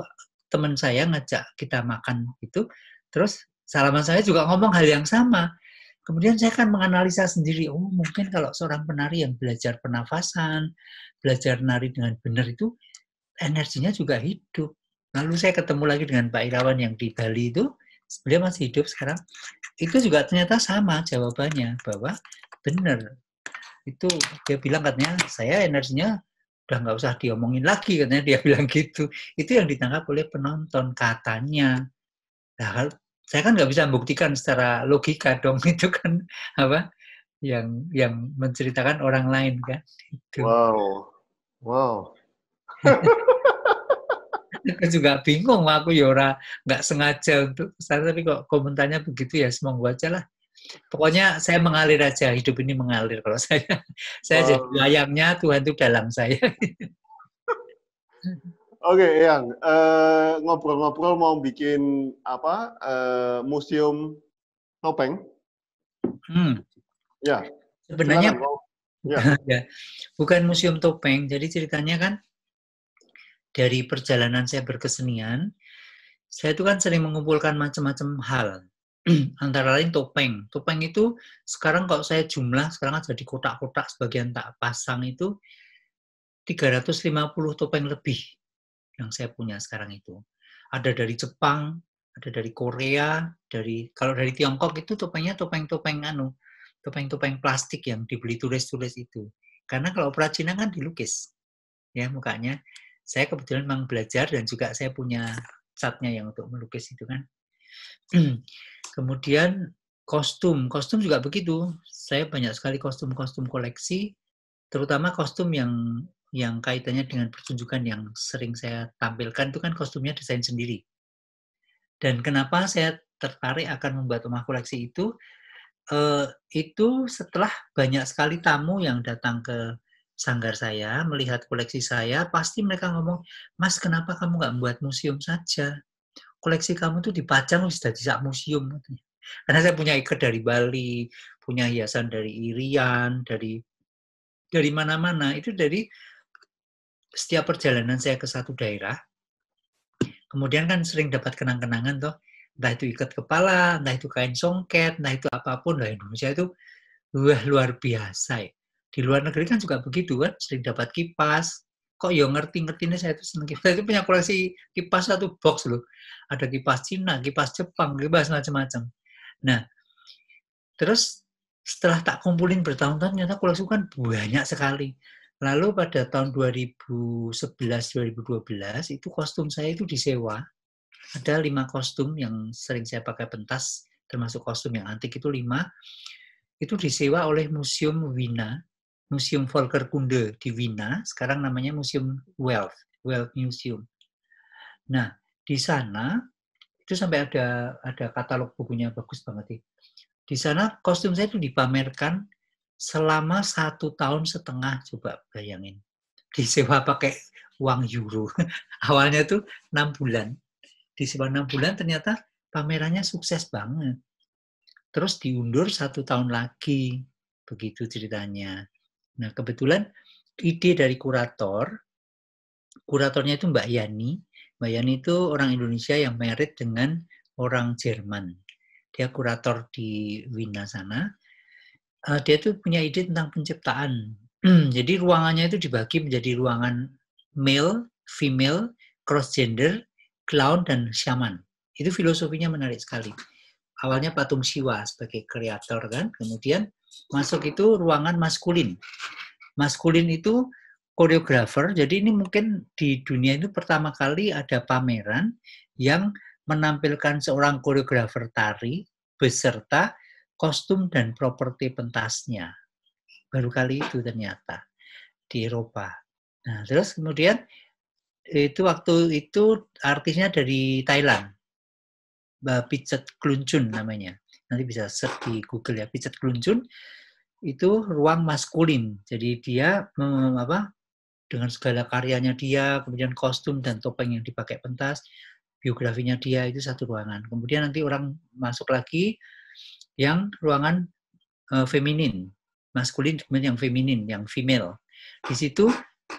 teman saya ngajak kita makan itu terus salaman saya juga ngomong hal yang sama Kemudian saya akan menganalisa sendiri, oh mungkin kalau seorang penari yang belajar pernafasan, belajar nari dengan benar itu energinya juga hidup. Lalu saya ketemu lagi dengan Pak Irawan yang di Bali itu, beliau masih hidup sekarang. Itu juga ternyata sama jawabannya bahwa benar. Itu dia bilang katanya saya energinya udah nggak usah diomongin lagi katanya dia bilang gitu. Itu yang ditangkap oleh penonton katanya. Nah, saya kan nggak bisa membuktikan secara logika dong itu kan apa yang yang menceritakan orang lain kan itu. wow wow aku juga bingung aku Yora ya nggak sengaja untuk saya tapi kok komentarnya begitu ya semoga aja lah pokoknya saya mengalir aja hidup ini mengalir kalau saya saya wow. jadi layangnya Tuhan itu dalam saya Oke, okay, yang uh, eh, ngobrol-ngobrol mau bikin apa uh, museum topeng? Hmm. Ya. Sebenarnya Silahkan, ya. ya. bukan museum topeng. Jadi ceritanya kan dari perjalanan saya berkesenian, saya itu kan sering mengumpulkan macam-macam hal. Antara lain topeng. Topeng itu sekarang kalau saya jumlah sekarang kan jadi kotak-kotak sebagian tak pasang itu 350 topeng lebih yang saya punya sekarang itu. Ada dari Jepang, ada dari Korea, dari kalau dari Tiongkok itu topengnya topeng-topeng anu, topeng-topeng plastik yang dibeli tulis-tulis itu. Karena kalau Cina kan dilukis, ya mukanya. Saya kebetulan memang belajar dan juga saya punya catnya yang untuk melukis itu kan. Kemudian kostum, kostum juga begitu. Saya banyak sekali kostum-kostum koleksi, terutama kostum yang yang kaitannya dengan pertunjukan yang sering saya tampilkan itu kan kostumnya desain sendiri. Dan kenapa saya tertarik akan membuat rumah koleksi itu? Uh, itu setelah banyak sekali tamu yang datang ke sanggar saya melihat koleksi saya, pasti mereka ngomong, Mas kenapa kamu nggak membuat museum saja? Koleksi kamu tuh dipajang sudah bisa museum. Karena saya punya ikat dari Bali, punya hiasan dari Irian, dari dari mana-mana. Itu dari setiap perjalanan saya ke satu daerah, kemudian kan sering dapat kenang-kenangan toh, entah itu ikat kepala, entah itu kain songket, entah itu apapun, lah Indonesia itu wah, luar biasa ya. Di luar negeri kan juga begitu kan, sering dapat kipas, kok ya ngerti-ngerti ini saya itu seneng kipas. Itu punya koleksi kipas satu box loh. Ada kipas Cina, kipas Jepang, kipas macam-macam. Nah, terus setelah tak kumpulin bertahun-tahun ternyata koleksi kan banyak sekali. Lalu pada tahun 2011-2012 itu kostum saya itu disewa. Ada lima kostum yang sering saya pakai pentas, termasuk kostum yang antik itu lima. Itu disewa oleh Museum Wina, Museum Volker Kunde di Wina, sekarang namanya Museum Wealth, Wealth Museum. Nah, di sana itu sampai ada ada katalog bukunya bagus banget sih. Di sana kostum saya itu dipamerkan selama satu tahun setengah coba bayangin disewa pakai uang euro awalnya tuh enam bulan disewa enam bulan ternyata pamerannya sukses banget terus diundur satu tahun lagi begitu ceritanya nah kebetulan ide dari kurator kuratornya itu Mbak Yani Mbak Yani itu orang Indonesia yang merit dengan orang Jerman dia kurator di Wina sana uh, dia itu punya ide tentang penciptaan. Jadi ruangannya itu dibagi menjadi ruangan male, female, cross gender, clown dan shaman. Itu filosofinya menarik sekali. Awalnya patung siwa sebagai kreator kan, kemudian masuk itu ruangan maskulin. Maskulin itu koreografer. Jadi ini mungkin di dunia itu pertama kali ada pameran yang menampilkan seorang koreografer tari beserta kostum dan properti pentasnya. Baru kali itu ternyata di Eropa. Nah, terus kemudian itu waktu itu artisnya dari Thailand. Pichet Kluncun namanya. Nanti bisa search di Google ya, Pichet Kluncun itu ruang maskulin. Jadi dia mem, apa dengan segala karyanya dia, kemudian kostum dan topeng yang dipakai pentas, biografinya dia itu satu ruangan. Kemudian nanti orang masuk lagi yang ruangan uh, feminin, maskulin kemudian yang feminin, yang female. Di situ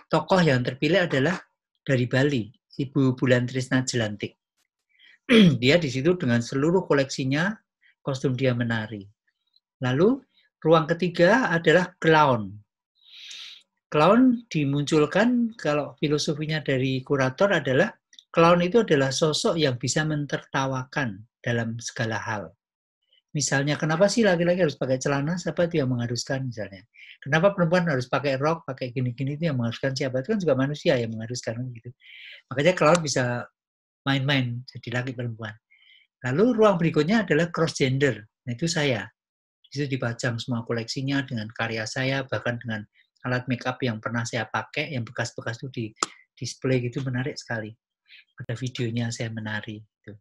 tokoh yang terpilih adalah dari Bali, Ibu Bulan Trisna Jelantik. dia di situ dengan seluruh koleksinya kostum dia menari. Lalu ruang ketiga adalah clown. Clown dimunculkan kalau filosofinya dari kurator adalah clown itu adalah sosok yang bisa mentertawakan dalam segala hal. Misalnya, kenapa sih laki-laki harus pakai celana? Siapa itu yang mengharuskan misalnya? Kenapa perempuan harus pakai rok, pakai gini-gini itu yang mengharuskan siapa? Itu kan juga manusia yang mengharuskan kan gitu. Makanya cloud bisa main-main jadi laki perempuan. Lalu ruang berikutnya adalah cross gender. Nah, itu saya. itu situ dipajang semua koleksinya dengan karya saya, bahkan dengan alat makeup yang pernah saya pakai, yang bekas-bekas itu di display gitu menarik sekali. Ada videonya saya menari. Gitu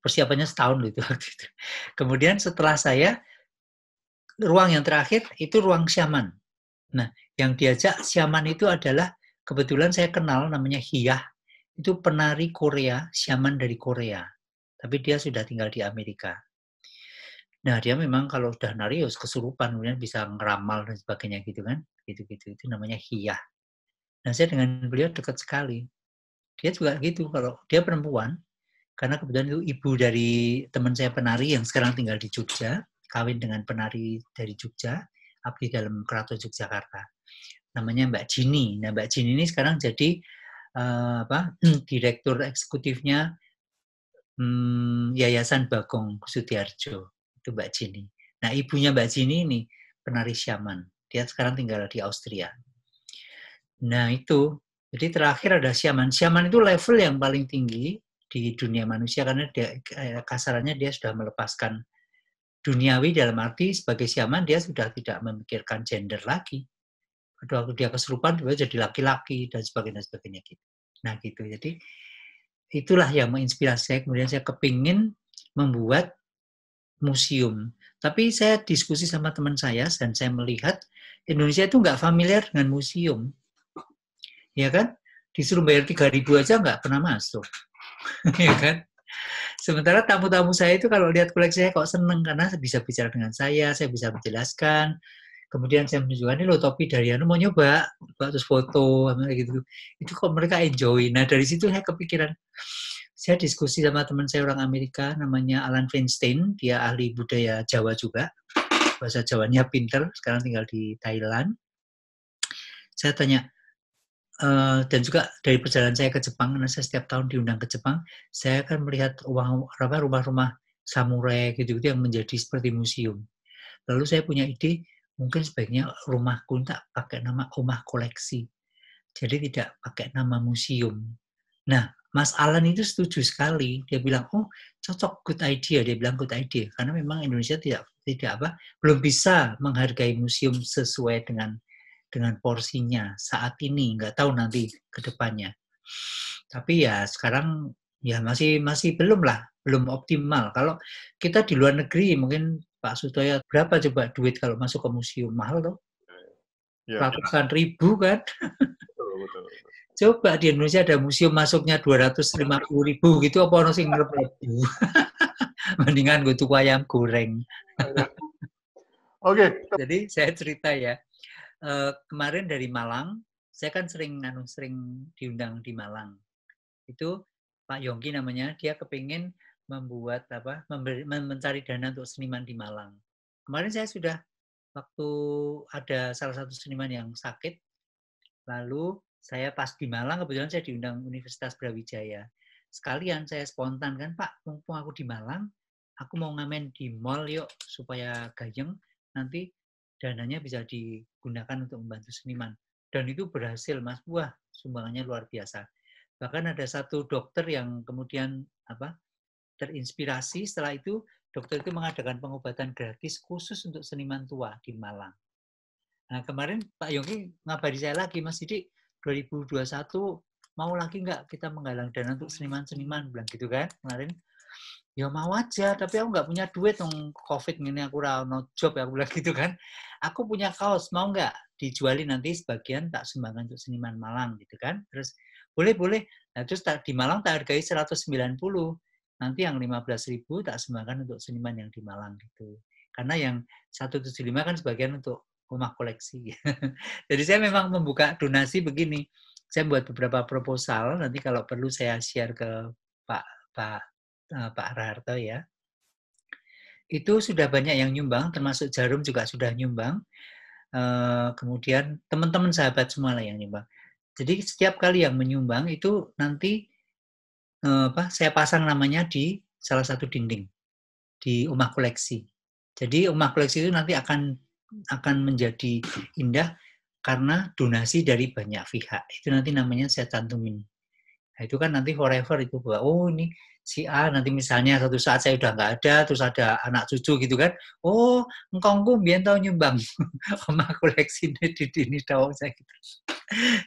persiapannya setahun itu waktu itu. Kemudian setelah saya ruang yang terakhir itu ruang syaman. Nah, yang diajak syaman itu adalah kebetulan saya kenal namanya Hiyah itu penari Korea, syaman dari Korea. Tapi dia sudah tinggal di Amerika. Nah, dia memang kalau sudah nari harus ya kesurupan, kemudian bisa ngeramal dan sebagainya gitu kan. Gitu-gitu, itu namanya hiyah. Nah, saya dengan beliau dekat sekali. Dia juga gitu, kalau dia perempuan, karena kebetulan itu ibu dari teman saya penari yang sekarang tinggal di Jogja, kawin dengan penari dari Jogja, abdi dalam Keraton Yogyakarta. Namanya Mbak Jini. Nah, Mbak Jini ini sekarang jadi uh, apa? direktur eksekutifnya um, Yayasan Bagong Sutiarjo Itu Mbak Jini. Nah, ibunya Mbak Jini ini penari syaman. Dia sekarang tinggal di Austria. Nah, itu. Jadi terakhir ada syaman. Syaman itu level yang paling tinggi di dunia manusia karena dia, eh, kasarannya dia sudah melepaskan duniawi dalam arti sebagai siaman dia sudah tidak memikirkan gender lagi. Pada waktu dia keserupan dia jadi laki-laki dan sebagainya sebagainya gitu. Nah gitu jadi itulah yang menginspirasi saya kemudian saya kepingin membuat museum. Tapi saya diskusi sama teman saya dan saya melihat Indonesia itu nggak familiar dengan museum. Ya kan? Disuruh bayar tiga ribu aja nggak pernah masuk. ya kan? Sementara tamu-tamu saya itu kalau lihat koleksi saya kok seneng karena bisa bicara dengan saya, saya bisa menjelaskan. Kemudian saya menunjukkan ini loh topi dari Anu mau nyoba, terus foto, gitu. Itu kok mereka enjoy. Nah dari situ saya kepikiran, saya diskusi sama teman saya orang Amerika namanya Alan Feinstein, dia ahli budaya Jawa juga. Bahasa Jawanya pinter, sekarang tinggal di Thailand. Saya tanya, Eh, dan juga dari perjalanan saya ke Jepang karena saya setiap tahun diundang ke Jepang saya akan melihat rumah rumah samurai gitu-gitu yang menjadi seperti museum lalu saya punya ide mungkin sebaiknya rumahku tidak pakai nama rumah koleksi jadi tidak pakai nama museum nah Mas Alan itu setuju sekali dia bilang oh cocok good idea dia bilang good idea karena memang Indonesia tidak tidak apa belum bisa menghargai museum sesuai dengan dengan porsinya saat ini, nggak tahu nanti ke depannya. Tapi ya sekarang ya masih masih belum lah, belum optimal. Kalau kita di luar negeri mungkin Pak Sutoyo berapa coba duit kalau masuk ke museum mahal tuh? Ya, ya, Ratusan ya. ribu kan? Betul, betul, Coba di Indonesia ada museum masuknya dua ratus lima puluh ribu gitu apa orang sing ribu. Mendingan gue tuh ayam goreng. Oke. Okay. Jadi saya cerita ya. Eh, kemarin dari Malang, saya kan sering anu sering diundang di Malang. Itu Pak Yongki namanya, dia kepingin membuat apa memberi, mencari dana untuk seniman di Malang. Kemarin saya sudah waktu ada salah satu seniman yang sakit, lalu saya pas di Malang kebetulan saya diundang Universitas Brawijaya. Sekalian saya spontan kan Pak, mumpung aku di Malang, aku mau ngamen di mall yuk supaya gayeng nanti dananya bisa digunakan untuk membantu seniman. Dan itu berhasil, Mas. Wah, sumbangannya luar biasa. Bahkan ada satu dokter yang kemudian apa terinspirasi setelah itu dokter itu mengadakan pengobatan gratis khusus untuk seniman tua di Malang. Nah, kemarin Pak Yongki ngabari saya lagi, Mas Sidik, 2021 mau lagi nggak kita menggalang dana untuk seniman-seniman, bilang gitu kan kemarin ya mau aja tapi aku nggak punya duit dong covid ini aku no job ya aku bilang gitu kan aku punya kaos mau nggak dijualin nanti sebagian tak sumbangkan untuk seniman Malang gitu kan terus boleh boleh nah, terus di Malang tak hargai 190 nanti yang 15 ribu tak sumbangkan untuk seniman yang di Malang gitu karena yang 175 kan sebagian untuk rumah koleksi jadi saya memang membuka donasi begini saya buat beberapa proposal nanti kalau perlu saya share ke Pak Pak Eh, Pak Raharto ya, itu sudah banyak yang nyumbang, termasuk Jarum juga sudah nyumbang. Eh, kemudian teman-teman sahabat semua lah yang nyumbang. Jadi setiap kali yang menyumbang itu nanti eh, apa saya pasang namanya di salah satu dinding di rumah koleksi. Jadi rumah koleksi itu nanti akan akan menjadi indah karena donasi dari banyak pihak. Itu nanti namanya saya cantumin Nah, itu kan nanti forever itu bahwa oh ini si A nanti misalnya satu saat saya udah nggak ada terus ada anak cucu gitu kan oh engkongku biar tau nyumbang oma koleksi di dini tau saya gitu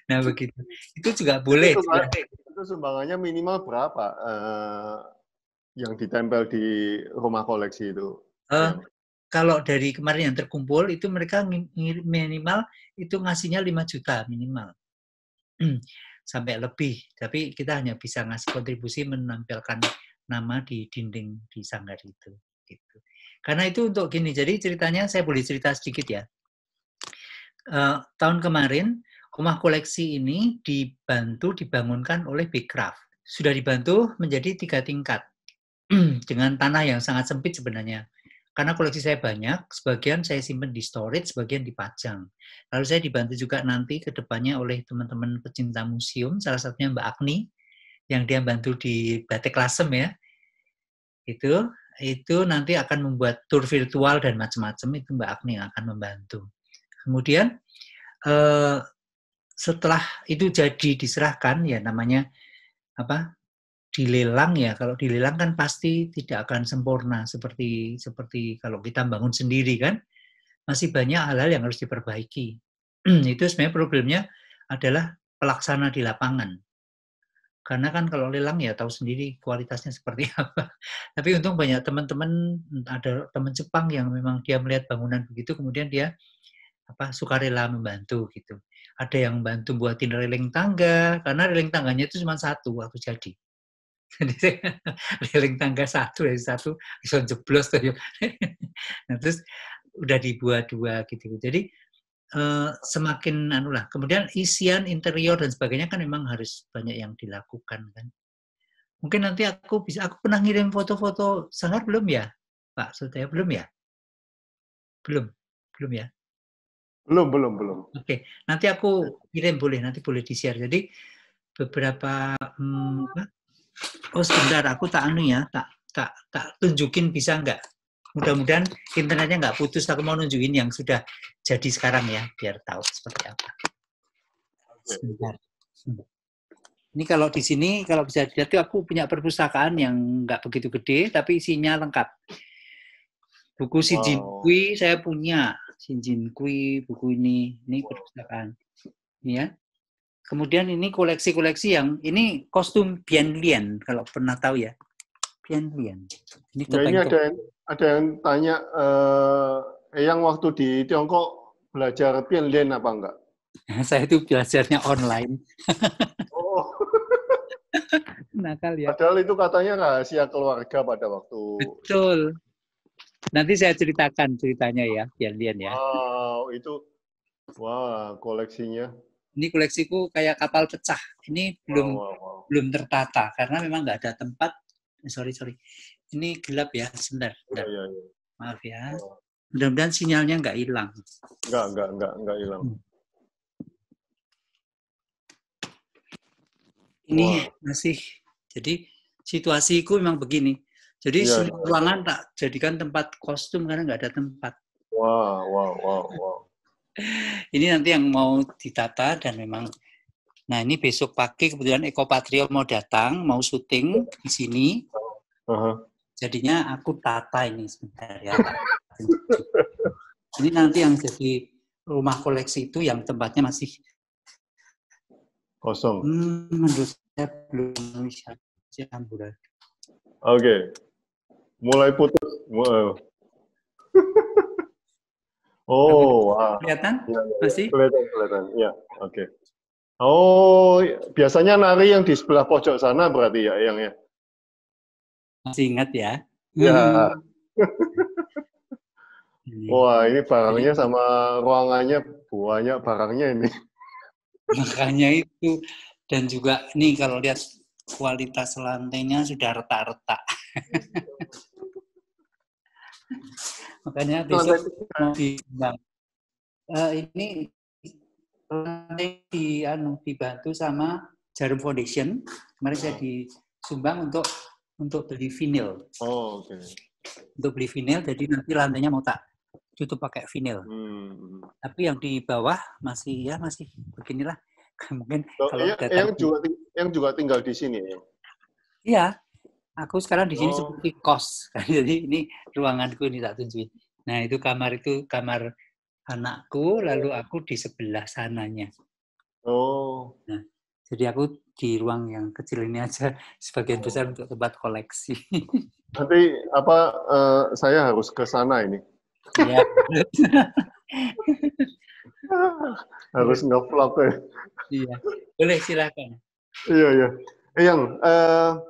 nah begitu itu juga boleh itu, sumbang, itu sumbangannya minimal berapa uh, yang ditempel di rumah koleksi itu uh, kalau dari kemarin yang terkumpul itu mereka minimal itu ngasihnya 5 juta minimal sampai lebih. Tapi kita hanya bisa ngasih kontribusi menampilkan nama di dinding di sanggar itu. Gitu. Karena itu untuk gini, jadi ceritanya saya boleh cerita sedikit ya. Uh, tahun kemarin rumah koleksi ini dibantu dibangunkan oleh Big Craft Sudah dibantu menjadi tiga tingkat dengan tanah yang sangat sempit sebenarnya. Karena koleksi saya banyak, sebagian saya simpan di storage, sebagian dipajang. Lalu saya dibantu juga nanti ke depannya oleh teman-teman pecinta museum, salah satunya Mbak Agni, yang dia bantu di Batik Lasem ya. Itu itu nanti akan membuat tour virtual dan macam-macam itu Mbak Agni yang akan membantu. Kemudian eh, setelah itu jadi diserahkan ya namanya apa dilelang ya kalau dilelang kan pasti tidak akan sempurna seperti seperti kalau kita bangun sendiri kan masih banyak hal-hal yang harus diperbaiki itu sebenarnya problemnya adalah pelaksana di lapangan karena kan kalau lelang ya tahu sendiri kualitasnya seperti apa tapi untung banyak teman-teman ada teman Jepang yang memang dia melihat bangunan begitu kemudian dia apa sukarela membantu gitu ada yang bantu buatin reling tangga karena reling tangganya itu cuma satu waktu jadi jadi railing tangga satu dari satu bisa jeblos tuh. nah, terus udah dibuat dua gitu. gitu. Jadi eh, semakin anu lah Kemudian isian interior dan sebagainya kan memang harus banyak yang dilakukan kan. Mungkin nanti aku bisa aku pernah ngirim foto-foto sangat belum ya, Pak sudah belum ya? Belum, belum ya? Belum, belum, belum. Oke, okay. nanti aku kirim boleh nanti boleh di share. Jadi beberapa hmm, oh sebentar aku tak anu ya tak tak tak tunjukin bisa nggak mudah-mudahan internetnya nggak putus aku mau nunjukin yang sudah jadi sekarang ya biar tahu seperti apa sebentar ini kalau di sini kalau bisa dilihat aku punya perpustakaan yang nggak begitu gede tapi isinya lengkap buku Si Shinjin Kui saya punya Shinjin Kui buku ini ini perpustakaan ini ya Kemudian ini koleksi-koleksi yang ini kostum Bian Lian kalau pernah tahu ya. Bian Lian. Ini nah, ini ada yang, ada yang tanya eh yang waktu di Tiongkok belajar Bian Lian apa enggak? Saya itu belajarnya online. oh. Nakal ya. Padahal itu katanya rahasia keluarga pada waktu. Betul. Nanti saya ceritakan ceritanya ya, Lian ya. Wow, itu wah wow, koleksinya ini koleksiku kayak kapal pecah ini belum wow, wow, wow. belum tertata karena memang nggak ada tempat eh, sorry sorry ini gelap ya sebentar, Ya, ya, maaf ya iya, iya. mudah-mudahan sinyalnya nggak hilang nggak nggak nggak nggak hilang hmm. ini wow. masih jadi situasiku memang begini jadi ya, seluruh ya. ruangan tak jadikan tempat kostum karena nggak ada tempat wow wow wow wow ini nanti yang mau ditata dan memang nah ini besok pagi kebetulan Eko Patrio mau datang mau syuting di sini uh-huh. jadinya aku tata ini sebentar ya ini nanti yang jadi rumah koleksi itu yang tempatnya masih kosong hmm, menurut saya belum bisa oke okay. mulai putus mulai eh, Oh, kelihatan? Ya, ya, Masih? Kelihatan, kelihatan. Ya, oke. Okay. Oh, biasanya nari yang di sebelah pojok sana berarti ya, yang ya. Masih ingat ya? Ya. Wah, ini barangnya sama ruangannya banyak barangnya ini. Makanya itu dan juga nih kalau lihat kualitas lantainya sudah retak-retak. makanya besok mau kan. diundang. Uh, ini di anu dibantu sama Jarum Foundation. Kemarin saya disumbang untuk untuk beli vinil. Oh, oke. Okay. Untuk beli vinil, jadi nanti lantainya mau tak tutup pakai vinil. Hmm. Tapi yang di bawah masih ya masih beginilah. Mungkin so, oh, kalau yang, yang juga yang juga tinggal di sini ya. Iya, Aku sekarang di sini oh. seperti kos. Jadi ini ruanganku ini tak tunjukin. Nah, itu kamar itu kamar anakku, lalu aku di sebelah sananya. Oh. Nah, jadi aku di ruang yang kecil ini aja sebagian oh. besar untuk tempat koleksi. Nanti apa uh, saya harus ke sana ini. Ya. harus iya. ngevlog ya. Iya. Boleh silakan. Iya, iya. Eh, yang uh,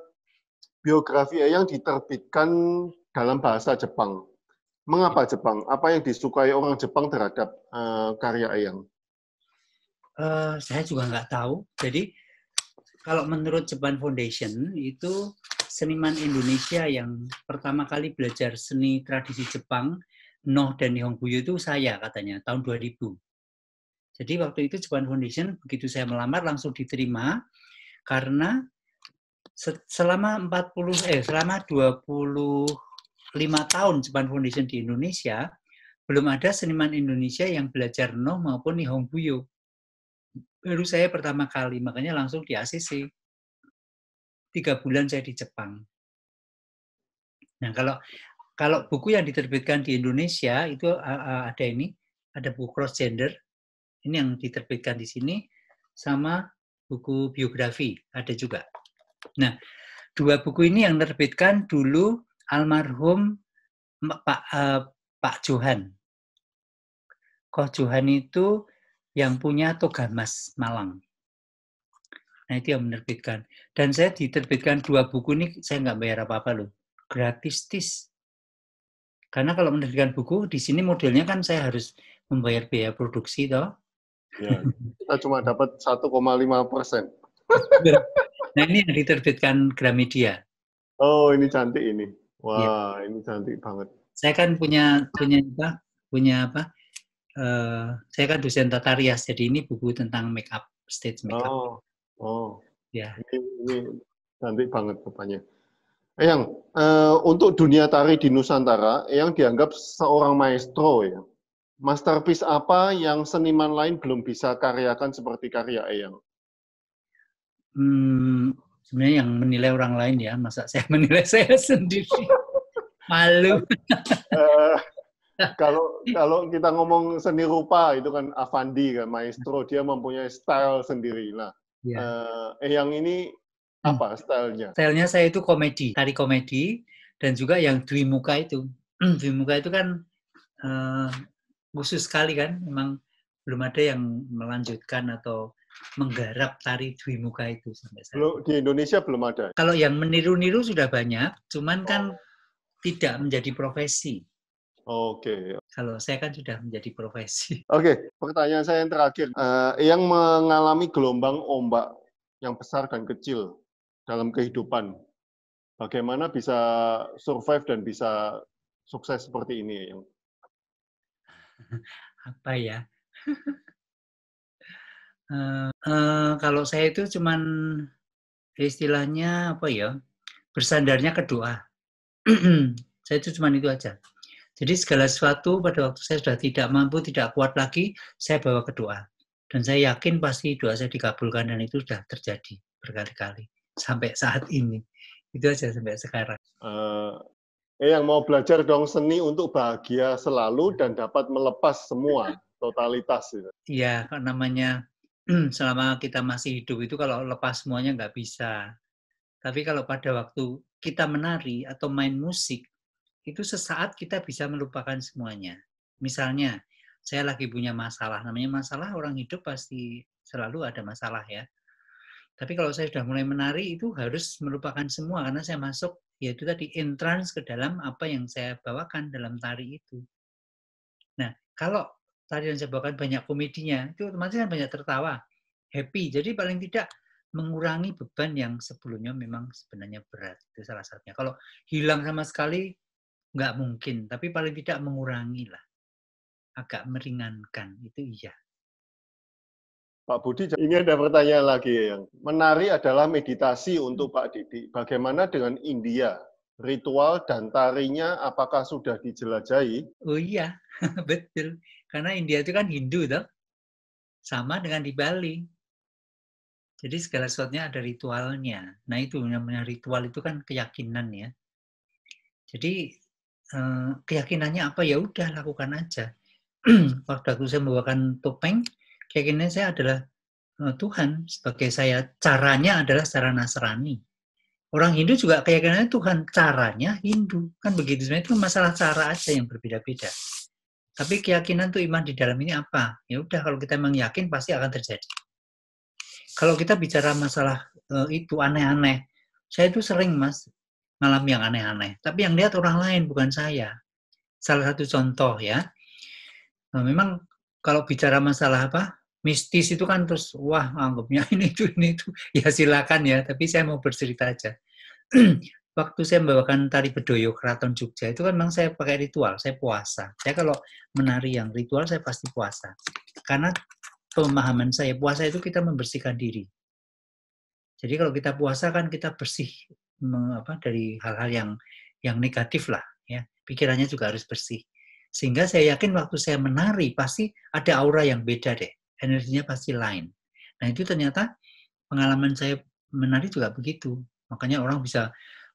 biografi Eyang diterbitkan dalam bahasa Jepang. Mengapa Jepang? Apa yang disukai orang Jepang terhadap uh, karya Eyang? Uh, saya juga nggak tahu. Jadi kalau menurut Jepang Foundation itu seniman Indonesia yang pertama kali belajar seni tradisi Jepang Noh dan Nihonguyo itu saya katanya tahun 2000. Jadi waktu itu Jepang Foundation begitu saya melamar langsung diterima karena selama 40 eh selama 25 tahun Japan Foundation di Indonesia belum ada seniman Indonesia yang belajar no maupun Buyo. Baru saya pertama kali, makanya langsung di ACC. Tiga bulan saya di Jepang. Nah, kalau kalau buku yang diterbitkan di Indonesia itu ada ini, ada buku cross gender. Ini yang diterbitkan di sini sama buku biografi ada juga. Nah, dua buku ini yang terbitkan dulu almarhum Pak uh, Pak Johan. Koh Johan itu yang punya Togamas Malang. Nah, itu yang menerbitkan. Dan saya diterbitkan dua buku ini, saya nggak bayar apa-apa loh. Gratis tis. Karena kalau menerbitkan buku, di sini modelnya kan saya harus membayar biaya produksi, toh. Ya, kita cuma dapat 1,5 persen. Iya. Nah ini yang diterbitkan Gramedia. Oh ini cantik ini. Iya. Wah ya. ini cantik banget. Saya kan punya punya apa? Punya apa? Uh, saya kan dosen tata rias, jadi ini buku tentang makeup stage makeup. Oh, oh. Ya. Ini, ini cantik banget rupanya. Yang uh, eh, untuk dunia tari di Nusantara, yang dianggap seorang maestro ya. Masterpiece apa yang seniman lain belum bisa karyakan seperti karya Eyang? hmm, sebenarnya yang menilai orang lain ya, masa saya menilai saya sendiri. Malu. uh, kalau kalau kita ngomong seni rupa itu kan Avandi kan maestro dia mempunyai style sendiri. Nah, yeah. Iya. uh, eh, yang ini hmm. apa stylenya? Stylenya saya itu komedi, tari komedi dan juga yang muka itu. muka itu kan uh, khusus sekali kan, memang belum ada yang melanjutkan atau menggarap tari Dwi Muka itu sampai saat belum, di Indonesia belum ada. Kalau yang meniru-niru sudah banyak, cuman oh. kan tidak menjadi profesi. Oke. Okay. Ya. Kalau saya kan sudah menjadi profesi. Oke, okay. pertanyaan saya yang terakhir, uh, yang mengalami gelombang ombak yang besar dan kecil dalam kehidupan, bagaimana bisa survive dan bisa sukses seperti ini? Apa ya? Uh, kalau saya itu cuman istilahnya apa ya bersandarnya kedua. saya itu cuman itu aja. Jadi segala sesuatu pada waktu saya sudah tidak mampu, tidak kuat lagi, saya bawa kedua. Dan saya yakin pasti doa saya dikabulkan dan itu sudah terjadi berkali-kali sampai saat ini. Itu aja sampai sekarang. Uh, yang mau belajar dong seni untuk bahagia selalu dan dapat melepas semua totalitas. Iya, namanya Hmm, selama kita masih hidup itu kalau lepas semuanya nggak bisa. Tapi kalau pada waktu kita menari atau main musik, itu sesaat kita bisa melupakan semuanya. Misalnya, saya lagi punya masalah. Namanya masalah orang hidup pasti selalu ada masalah ya. Tapi kalau saya sudah mulai menari itu harus melupakan semua karena saya masuk yaitu tadi entrance ke dalam apa yang saya bawakan dalam tari itu. Nah, kalau tadi yang saya bawakan banyak komedinya itu otomatis kan banyak tertawa happy jadi paling tidak mengurangi beban yang sebelumnya memang sebenarnya berat itu salah satunya kalau hilang sama sekali nggak mungkin tapi paling tidak mengurangi lah agak meringankan itu iya Pak Budi, ini ada pertanyaan lagi yang menarik adalah meditasi hmm. untuk Pak Didi. Bagaimana dengan India? Ritual dan tarinya apakah sudah dijelajahi? Oh iya, betul. Karena India itu kan Hindu, toh? Sama dengan di Bali. Jadi segala sesuatunya ada ritualnya. Nah itu namanya ritual itu kan keyakinan ya. Jadi eh, keyakinannya apa ya udah lakukan aja. Waktu saya membawakan topeng, keyakinan saya adalah eh, Tuhan sebagai saya. Caranya adalah cara Nasrani. Orang Hindu juga keyakinannya Tuhan, caranya Hindu. Kan begitu sebenarnya itu masalah cara aja yang berbeda-beda. Tapi keyakinan tuh iman di dalam ini apa? Ya udah kalau kita memang yakin pasti akan terjadi. Kalau kita bicara masalah e, itu aneh-aneh, saya itu sering mas ngalami yang aneh-aneh. Tapi yang lihat orang lain bukan saya. Salah satu contoh ya, nah, memang kalau bicara masalah apa mistis itu kan terus wah anggapnya ini itu ini itu ya silakan ya. Tapi saya mau bercerita aja. waktu saya membawakan tari bedoyo keraton Jogja itu kan memang saya pakai ritual, saya puasa. Saya kalau menari yang ritual saya pasti puasa. Karena pemahaman saya puasa itu kita membersihkan diri. Jadi kalau kita puasa kan kita bersih apa dari hal-hal yang yang negatif lah ya. Pikirannya juga harus bersih. Sehingga saya yakin waktu saya menari pasti ada aura yang beda deh. Energinya pasti lain. Nah, itu ternyata pengalaman saya menari juga begitu. Makanya orang bisa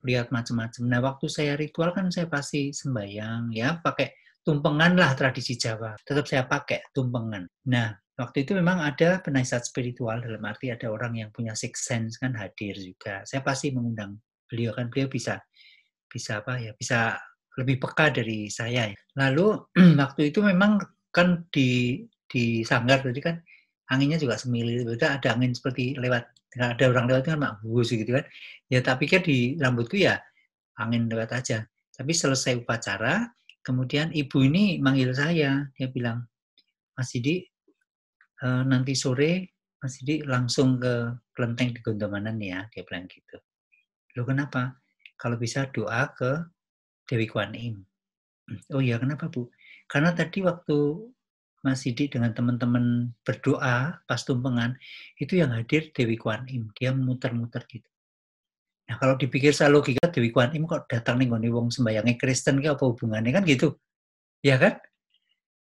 lihat macam-macam. Nah, waktu saya ritual kan saya pasti sembayang ya, pakai tumpengan lah tradisi Jawa. Tetap saya pakai tumpengan. Nah, waktu itu memang ada penasihat spiritual dalam arti ada orang yang punya six sense kan hadir juga. Saya pasti mengundang beliau kan beliau bisa bisa apa ya, bisa lebih peka dari saya. Lalu waktu itu memang kan di di sanggar tadi kan anginnya juga semilir beda ada angin seperti lewat Nah, ada orang lewat kan makbus gitu kan ya tak pikir kan di rambutku ya angin lewat aja tapi selesai upacara kemudian ibu ini manggil saya dia bilang Mas Didi eh, nanti sore Mas Didi langsung ke kelenteng di Gondomanan ya dia bilang gitu lo kenapa kalau bisa doa ke Dewi Kwan Im hmm, oh ya kenapa Bu karena tadi waktu Mas di dengan teman-teman berdoa pas tumpengan, itu yang hadir Dewi Kwan Im. Dia muter-muter gitu. Nah kalau dipikir saya logika Dewi Kwan Im kok datang nih ngoni wong sembayangnya Kristen ke apa hubungannya kan gitu. Ya kan?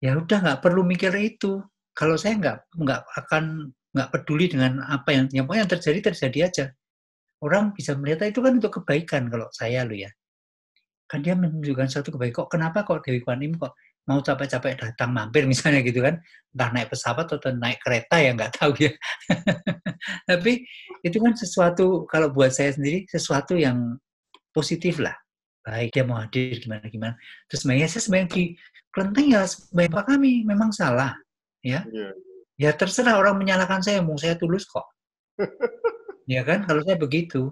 Ya udah nggak perlu mikir itu. Kalau saya nggak nggak akan nggak peduli dengan apa yang yang, yang terjadi terjadi aja. Orang bisa melihat itu kan untuk kebaikan kalau saya lo ya. Kan dia menunjukkan satu kebaikan. Kok kenapa kok Dewi Kwan Im kok mau capek-capek datang mampir misalnya gitu kan entah naik pesawat atau naik kereta ya nggak tahu ya tapi itu kan sesuatu kalau buat saya sendiri sesuatu yang positif lah baik dia mau hadir gimana gimana terus sebenarnya saya sebenarnya di kelenteng ya pak kami memang salah ya iya. ya terserah orang menyalahkan saya mau saya tulus kok ya kan kalau saya begitu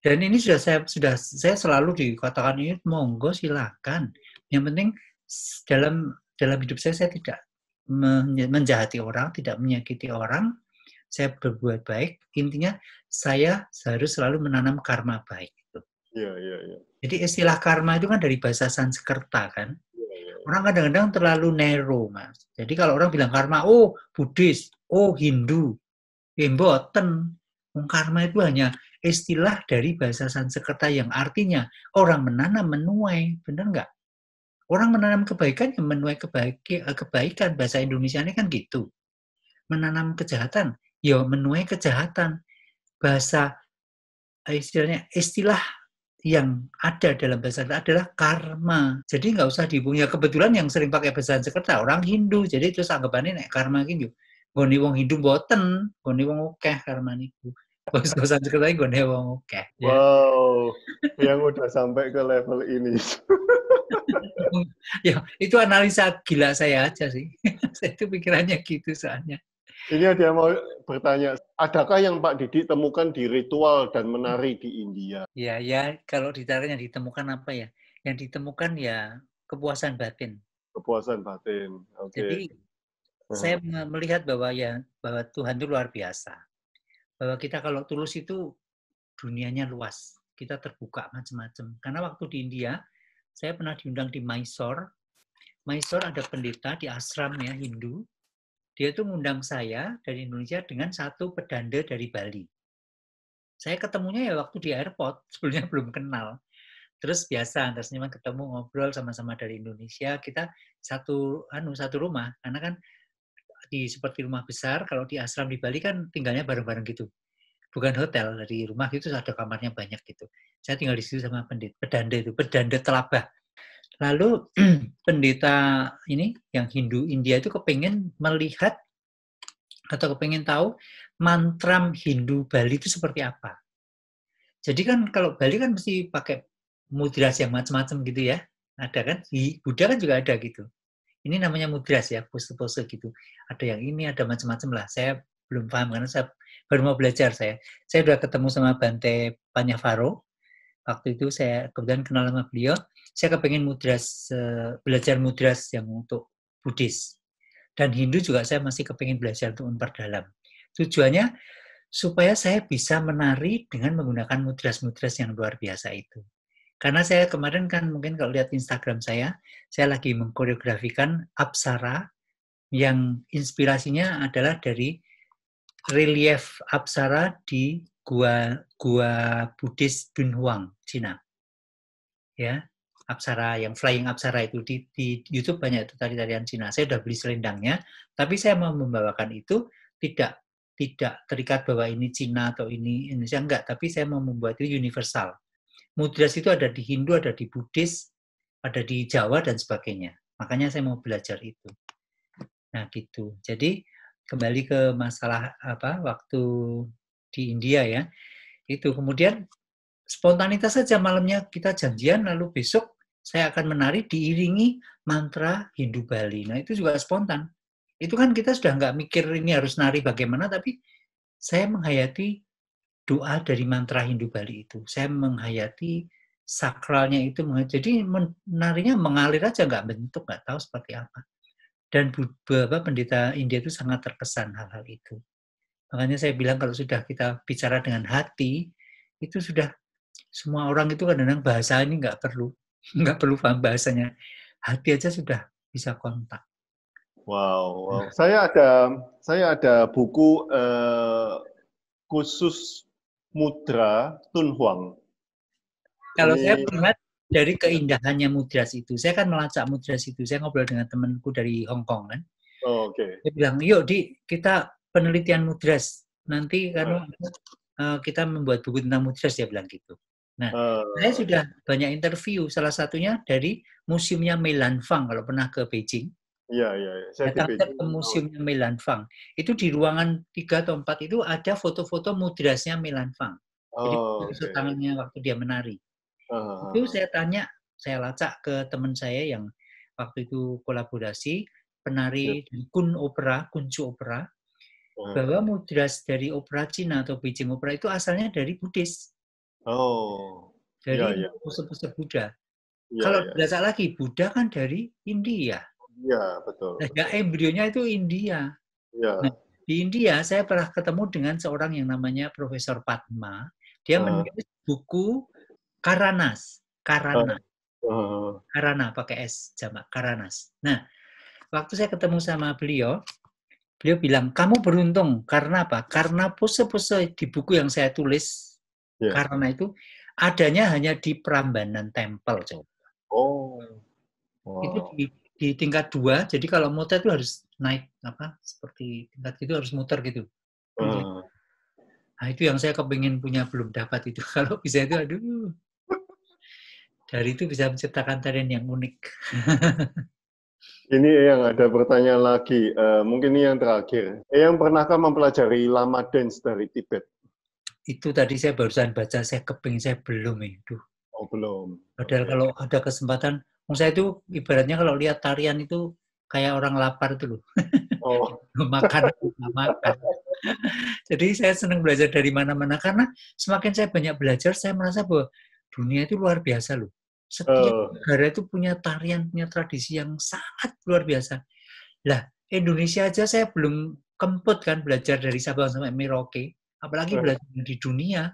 dan ini sudah saya sudah saya selalu dikatakan ini iya, monggo silakan yang penting dalam dalam hidup saya saya tidak menjahati orang, tidak menyakiti orang, saya berbuat baik. Intinya saya harus selalu menanam karma baik. Iya, iya, iya. Jadi istilah karma itu kan dari bahasa Sanskerta kan. Iya, iya, iya. Orang kadang-kadang terlalu narrow, Mas. Jadi kalau orang bilang karma, oh Buddhis, oh Hindu, Imboten. Eh, karma itu hanya istilah dari bahasa Sanskerta yang artinya orang menanam menuai, benar nggak? Orang menanam kebaikan yang menuai eh, kebaikan. Bahasa Indonesia ini kan gitu. Menanam kejahatan, ya menuai kejahatan. Bahasa eh, istilahnya istilah yang ada dalam bahasa itu adalah karma. Jadi nggak usah dihubungi. Ya kebetulan yang sering pakai bahasa Sanskerta orang Hindu. Jadi terus anggapannya nek karma gitu. Goni wong Hindu boten, goni wong oke, karma niku. Bahasa Sanskerta goni wong okeh. Wow, yang udah sampai ke level ini. ya itu analisa gila saya aja sih. saya itu pikirannya gitu soalnya. Ini ada yang mau bertanya, adakah yang Pak Didi temukan di ritual dan menari di India? Ya, ya kalau ditanya yang ditemukan apa ya? Yang ditemukan ya kepuasan batin. Kepuasan batin. Okay. Jadi hmm. saya melihat bahwa ya bahwa Tuhan itu luar biasa. Bahwa kita kalau tulus itu dunianya luas, kita terbuka macam-macam. Karena waktu di India saya pernah diundang di Mysore. Mysore ada pendeta di asram ya Hindu. Dia tuh ngundang saya dari Indonesia dengan satu pedanda dari Bali. Saya ketemunya ya waktu di airport, sebelumnya belum kenal. Terus biasa terus seniman ketemu ngobrol sama-sama dari Indonesia, kita satu anu satu rumah karena kan di seperti rumah besar kalau di asram di Bali kan tinggalnya bareng-bareng gitu bukan hotel dari rumah itu ada kamarnya banyak gitu saya tinggal di situ sama pendeta pedanda itu pedanda telabah lalu pendeta ini yang Hindu India itu kepengen melihat atau kepengen tahu mantra Hindu Bali itu seperti apa jadi kan kalau Bali kan mesti pakai mudras yang macam-macam gitu ya ada kan di Buddha kan juga ada gitu ini namanya mudras ya pose-pose gitu ada yang ini ada macam-macam lah saya belum paham karena saya baru mau belajar saya. Saya sudah ketemu sama Bante Panyavaro. Waktu itu saya kemudian kenal sama beliau. Saya kepengen mudras, eh, belajar mudras yang untuk Buddhis. Dan Hindu juga saya masih kepengen belajar untuk memperdalam. Tujuannya supaya saya bisa menari dengan menggunakan mudras-mudras yang luar biasa itu. Karena saya kemarin kan mungkin kalau lihat Instagram saya, saya lagi mengkoreografikan Apsara yang inspirasinya adalah dari relief apsara di gua gua Buddhis Dunhuang, Cina. Ya, apsara yang flying apsara itu di, di YouTube banyak itu tari-tarian Cina. Saya sudah beli selendangnya, tapi saya mau membawakan itu tidak tidak terikat bahwa ini Cina atau ini Indonesia enggak, tapi saya mau membuat itu universal. Mudras itu ada di Hindu, ada di Buddhis, ada di Jawa dan sebagainya. Makanya saya mau belajar itu. Nah, gitu. Jadi kembali ke masalah apa waktu di India ya itu kemudian spontanitas saja malamnya kita janjian lalu besok saya akan menari diiringi mantra Hindu Bali nah itu juga spontan itu kan kita sudah nggak mikir ini harus nari bagaimana tapi saya menghayati doa dari mantra Hindu Bali itu saya menghayati sakralnya itu jadi menarinya mengalir aja nggak bentuk nggak tahu seperti apa dan beberapa pendeta India itu sangat terkesan hal-hal itu. Makanya saya bilang kalau sudah kita bicara dengan hati, itu sudah semua orang itu kadang-kadang bahasa ini nggak perlu, nggak perlu paham bahasanya. Hati aja sudah bisa kontak. Wow, wow. Nah. saya ada saya ada buku eh, khusus mudra Tun Huang. Kalau Ini... saya pernah dari keindahannya mudras itu. Saya kan melacak mudras itu. Saya ngobrol dengan temanku dari Hong Kong kan. Oh, Oke. Okay. Dia bilang, yuk di kita penelitian mudras nanti karena uh. uh, eh, kita membuat buku tentang mudras dia bilang gitu. Nah, uh. saya sudah banyak interview. Salah satunya dari museumnya Milan Fang. kalau pernah ke Beijing. Iya, iya, Ya. Saya datang ke, museumnya Milan Fang. Itu di ruangan tiga atau empat itu ada foto-foto mudrasnya Milan Fang. oh, okay. tangannya waktu dia menari. Uh. Itu saya tanya, saya lacak ke teman saya yang waktu itu kolaborasi penari yeah. kun opera, kuncu opera, uh. bahwa mudras dari opera Cina atau Beijing opera itu asalnya dari Buddhis. Oh. Dari pusat-pusat yeah, yeah. Buddha. Yeah, Kalau ya. berasa lagi Buddha kan dari India. Iya betul. Nah, betul. embrionya itu India. Yeah. Nah, di India saya pernah ketemu dengan seorang yang namanya Profesor Padma. Dia uh. menulis buku Karanas, Karana. Oh, oh, oh. Karana pakai S jamak Karanas. Nah, waktu saya ketemu sama beliau, beliau bilang, "Kamu beruntung karena apa? Karena pose-pose di buku yang saya tulis yeah. karena itu adanya hanya di Prambanan Temple, coba." Oh. Wow. Itu di, di tingkat dua, jadi kalau motor itu harus naik apa? Seperti tingkat itu harus muter gitu. Uh. Nah, itu yang saya kepingin punya belum dapat itu. Kalau bisa itu aduh dari itu bisa menciptakan tarian yang unik. ini yang ada pertanyaan lagi, uh, mungkin ini yang terakhir. Eh, yang pernahkah mempelajari lama dance dari Tibet? Itu tadi saya barusan baca, saya keping, saya belum itu. Oh belum. Padahal okay. kalau ada kesempatan, saya itu ibaratnya kalau lihat tarian itu kayak orang lapar itu loh. Oh. makan, makan. Jadi saya senang belajar dari mana-mana karena semakin saya banyak belajar, saya merasa bahwa dunia itu luar biasa loh. Setiap uh. negara itu punya tarian, punya tradisi yang sangat luar biasa. Lah, Indonesia aja saya belum kemput kan belajar dari Sabang sampai Merauke, apalagi eh. belajar di dunia.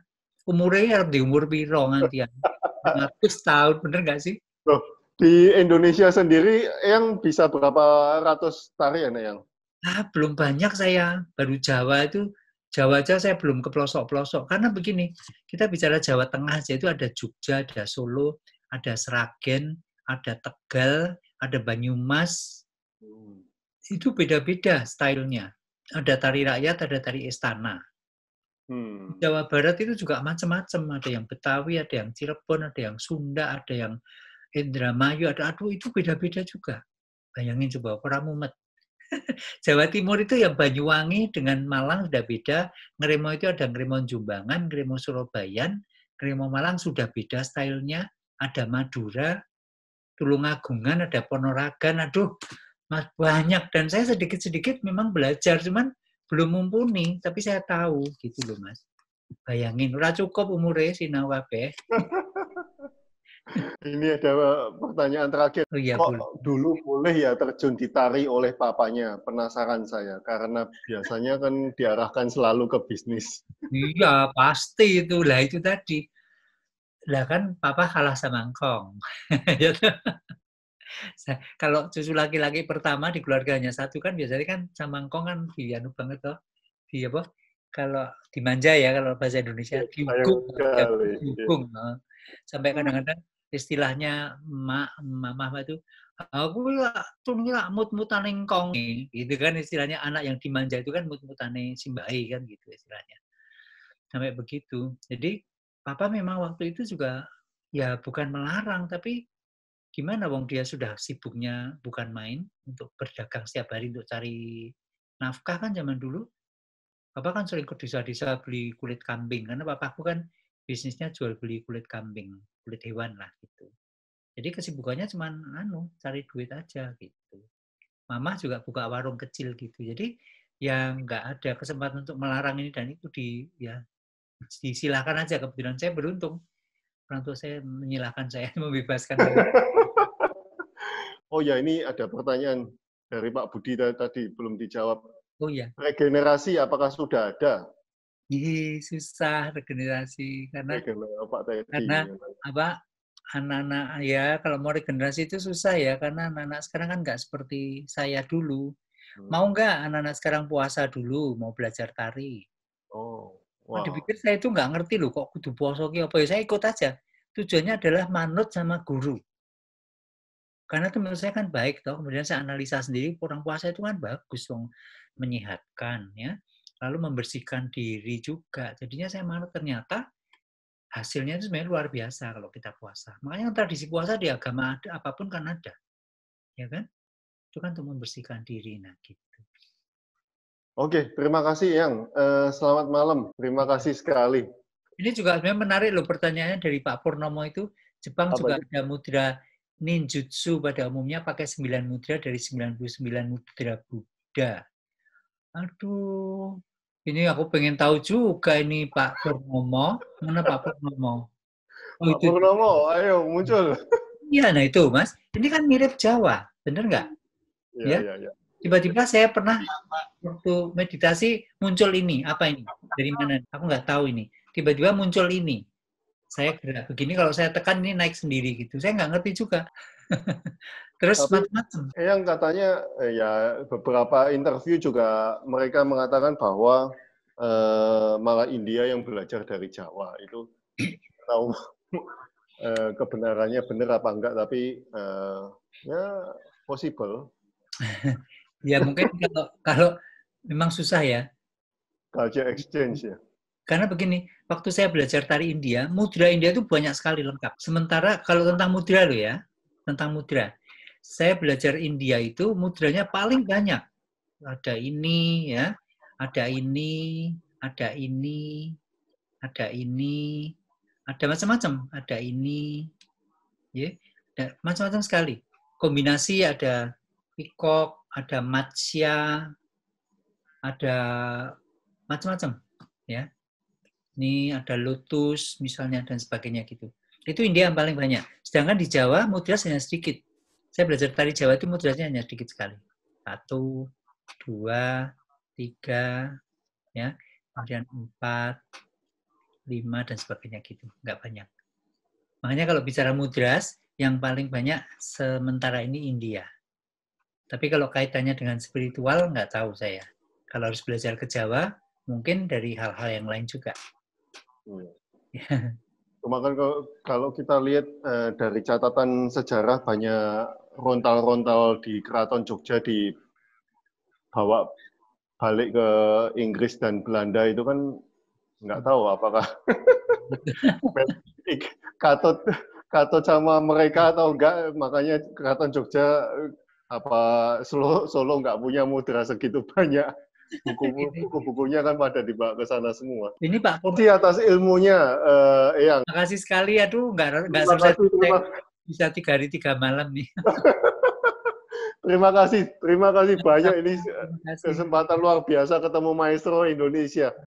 Umurnya ya harus di umur piro nanti ya. 100 tahun, bener nggak sih? di Indonesia sendiri yang bisa berapa ratus tarian ya, yang? Ah, belum banyak saya. Baru Jawa itu Jawa aja saya belum ke pelosok-pelosok. Karena begini, kita bicara Jawa Tengah aja itu ada Jogja, ada Solo, ada Seragen, ada Tegal, ada Banyumas. Hmm. Itu beda-beda stylenya. Ada tari rakyat, ada tari istana. Hmm. Jawa Barat itu juga macam-macam. Ada yang Betawi, ada yang Cirebon, ada yang Sunda, ada yang Indramayu, ada aduh itu beda-beda juga. Bayangin coba orang mumet. Jawa Timur itu yang Banyuwangi dengan Malang sudah beda. Ngerimo itu ada ngerimo Jumbangan, ngerimo Surabayan, ngerimo Malang sudah beda stylenya ada Madura, Tulungagungan, ada Ponoragan, aduh banyak dan saya sedikit-sedikit memang belajar cuman belum mumpuni tapi saya tahu gitu loh mas bayangin udah cukup umurnya si Nawabe ini ada pertanyaan terakhir oh, iya, kok boleh. dulu boleh ya terjun ditari oleh papanya penasaran saya karena biasanya kan diarahkan selalu ke bisnis iya pasti itu lah itu tadi lah kan papa kalah sama engkong. Ya kan? Kalau cucu laki-laki pertama di keluarganya satu kan biasanya kan sama engkong kan di anu banget toh. Di apa? Kalau dimanja ya kalau bahasa Indonesia iya, ya, dihukum, Ya. Sampai hmm. kadang-kadang istilahnya mak mama itu aku ya tunggu mut-mutan engkong gitu kan istilahnya anak yang dimanja itu kan mut mutane simbai kan gitu istilahnya sampai begitu jadi Papa memang waktu itu juga ya bukan melarang, tapi gimana wong dia sudah sibuknya bukan main untuk berdagang setiap hari untuk cari nafkah kan zaman dulu. Papa kan sering ke desa-desa beli kulit kambing karena papaku kan bisnisnya jual beli kulit kambing, kulit hewan lah gitu. Jadi kesibukannya cuma anu cari duit aja gitu. Mama juga buka warung kecil gitu. Jadi ya nggak ada kesempatan untuk melarang ini dan itu di ya disilakan aja kebetulan saya beruntung orang tua saya menyilahkan saya membebaskan saya. oh ya ini ada pertanyaan dari Pak Budi tadi belum dijawab. Oh ya. Regenerasi apakah sudah ada? Ih, susah regenerasi karena regenerasi, Pak karena apa anak-anak ya kalau mau regenerasi itu susah ya karena anak-anak sekarang kan nggak seperti saya dulu. Hmm. Mau nggak anak-anak sekarang puasa dulu mau belajar tari? Oh Wow. Dipikir saya itu nggak ngerti loh kok kudu puasa ki apa ya saya ikut aja. Tujuannya adalah manut sama guru. Karena itu menurut saya kan baik toh, kemudian saya analisa sendiri kurang puasa itu kan bagus dong menyehatkan ya. Lalu membersihkan diri juga. Jadinya saya manut ternyata hasilnya itu sebenarnya luar biasa kalau kita puasa. Makanya kan tradisi puasa di agama ada apapun kan ada. Ya kan? Itu kan untuk membersihkan diri nah gitu. Oke, terima kasih Yang. Uh, selamat malam. Terima kasih sekali. Ini juga sebenarnya menarik loh pertanyaannya dari Pak Purnomo itu. Jepang Apa juga itu? ada mudra ninjutsu pada umumnya pakai 9 mudra dari 99 mudra Buddha. Aduh, ini aku pengen tahu juga ini Pak Purnomo. Mana Pak Purnomo? Oh, Pak itu. Purnomo, ayo muncul. Iya, nah itu Mas. Ini kan mirip Jawa, bener nggak? Iya, iya, iya. ya tiba-tiba saya pernah iya, waktu meditasi muncul ini apa ini dari mana aku nggak tahu ini tiba-tiba muncul ini saya gerak begini kalau saya tekan ini naik sendiri gitu saya nggak ngerti juga terus macam-macam yang katanya eh, ya beberapa interview juga mereka mengatakan bahwa uh, malah India yang belajar dari Jawa itu tahu eh, kebenarannya benar apa enggak tapi uh, ya possible Ya mungkin kalau kalau memang susah ya. Culture exchange ya. Karena begini, waktu saya belajar tari India, mudra India itu banyak sekali lengkap. Sementara kalau tentang mudra lo ya, tentang mudra. Saya belajar India itu mudranya paling banyak. Ada ini ya, ada ini, ada ini, ada ini, ada macam-macam, ada ini, ya, macam-macam sekali. Kombinasi ada ikok ada matsya, ada macam-macam ya. Ini ada lotus misalnya dan sebagainya gitu. Itu India yang paling banyak. Sedangkan di Jawa mudras hanya sedikit. Saya belajar tari Jawa itu mudrasnya hanya sedikit sekali. Satu, dua, tiga, ya, kemudian empat, lima, dan sebagainya gitu. Enggak banyak. Makanya kalau bicara mudras, yang paling banyak sementara ini India. Tapi kalau kaitannya dengan spiritual, nggak tahu saya. Kalau harus belajar ke Jawa, mungkin dari hal-hal yang lain juga. Hmm. Ya. Kan kalau, kalau kita lihat eh, dari catatan sejarah, banyak rontal-rontal di keraton Jogja dibawa balik ke Inggris dan Belanda itu kan nggak tahu apakah katot katot sama mereka atau enggak makanya keraton Jogja apa Solo Solo nggak punya mudra segitu banyak buku-bukunya kan pada dibawa ke sana semua. Ini Pak Di atas ilmunya uh, eh, yang. Terima kasih sekali, aduh nggak nggak selesai terima... bisa tiga hari tiga malam nih. terima kasih, terima kasih banyak ini kesempatan luar biasa ketemu maestro Indonesia.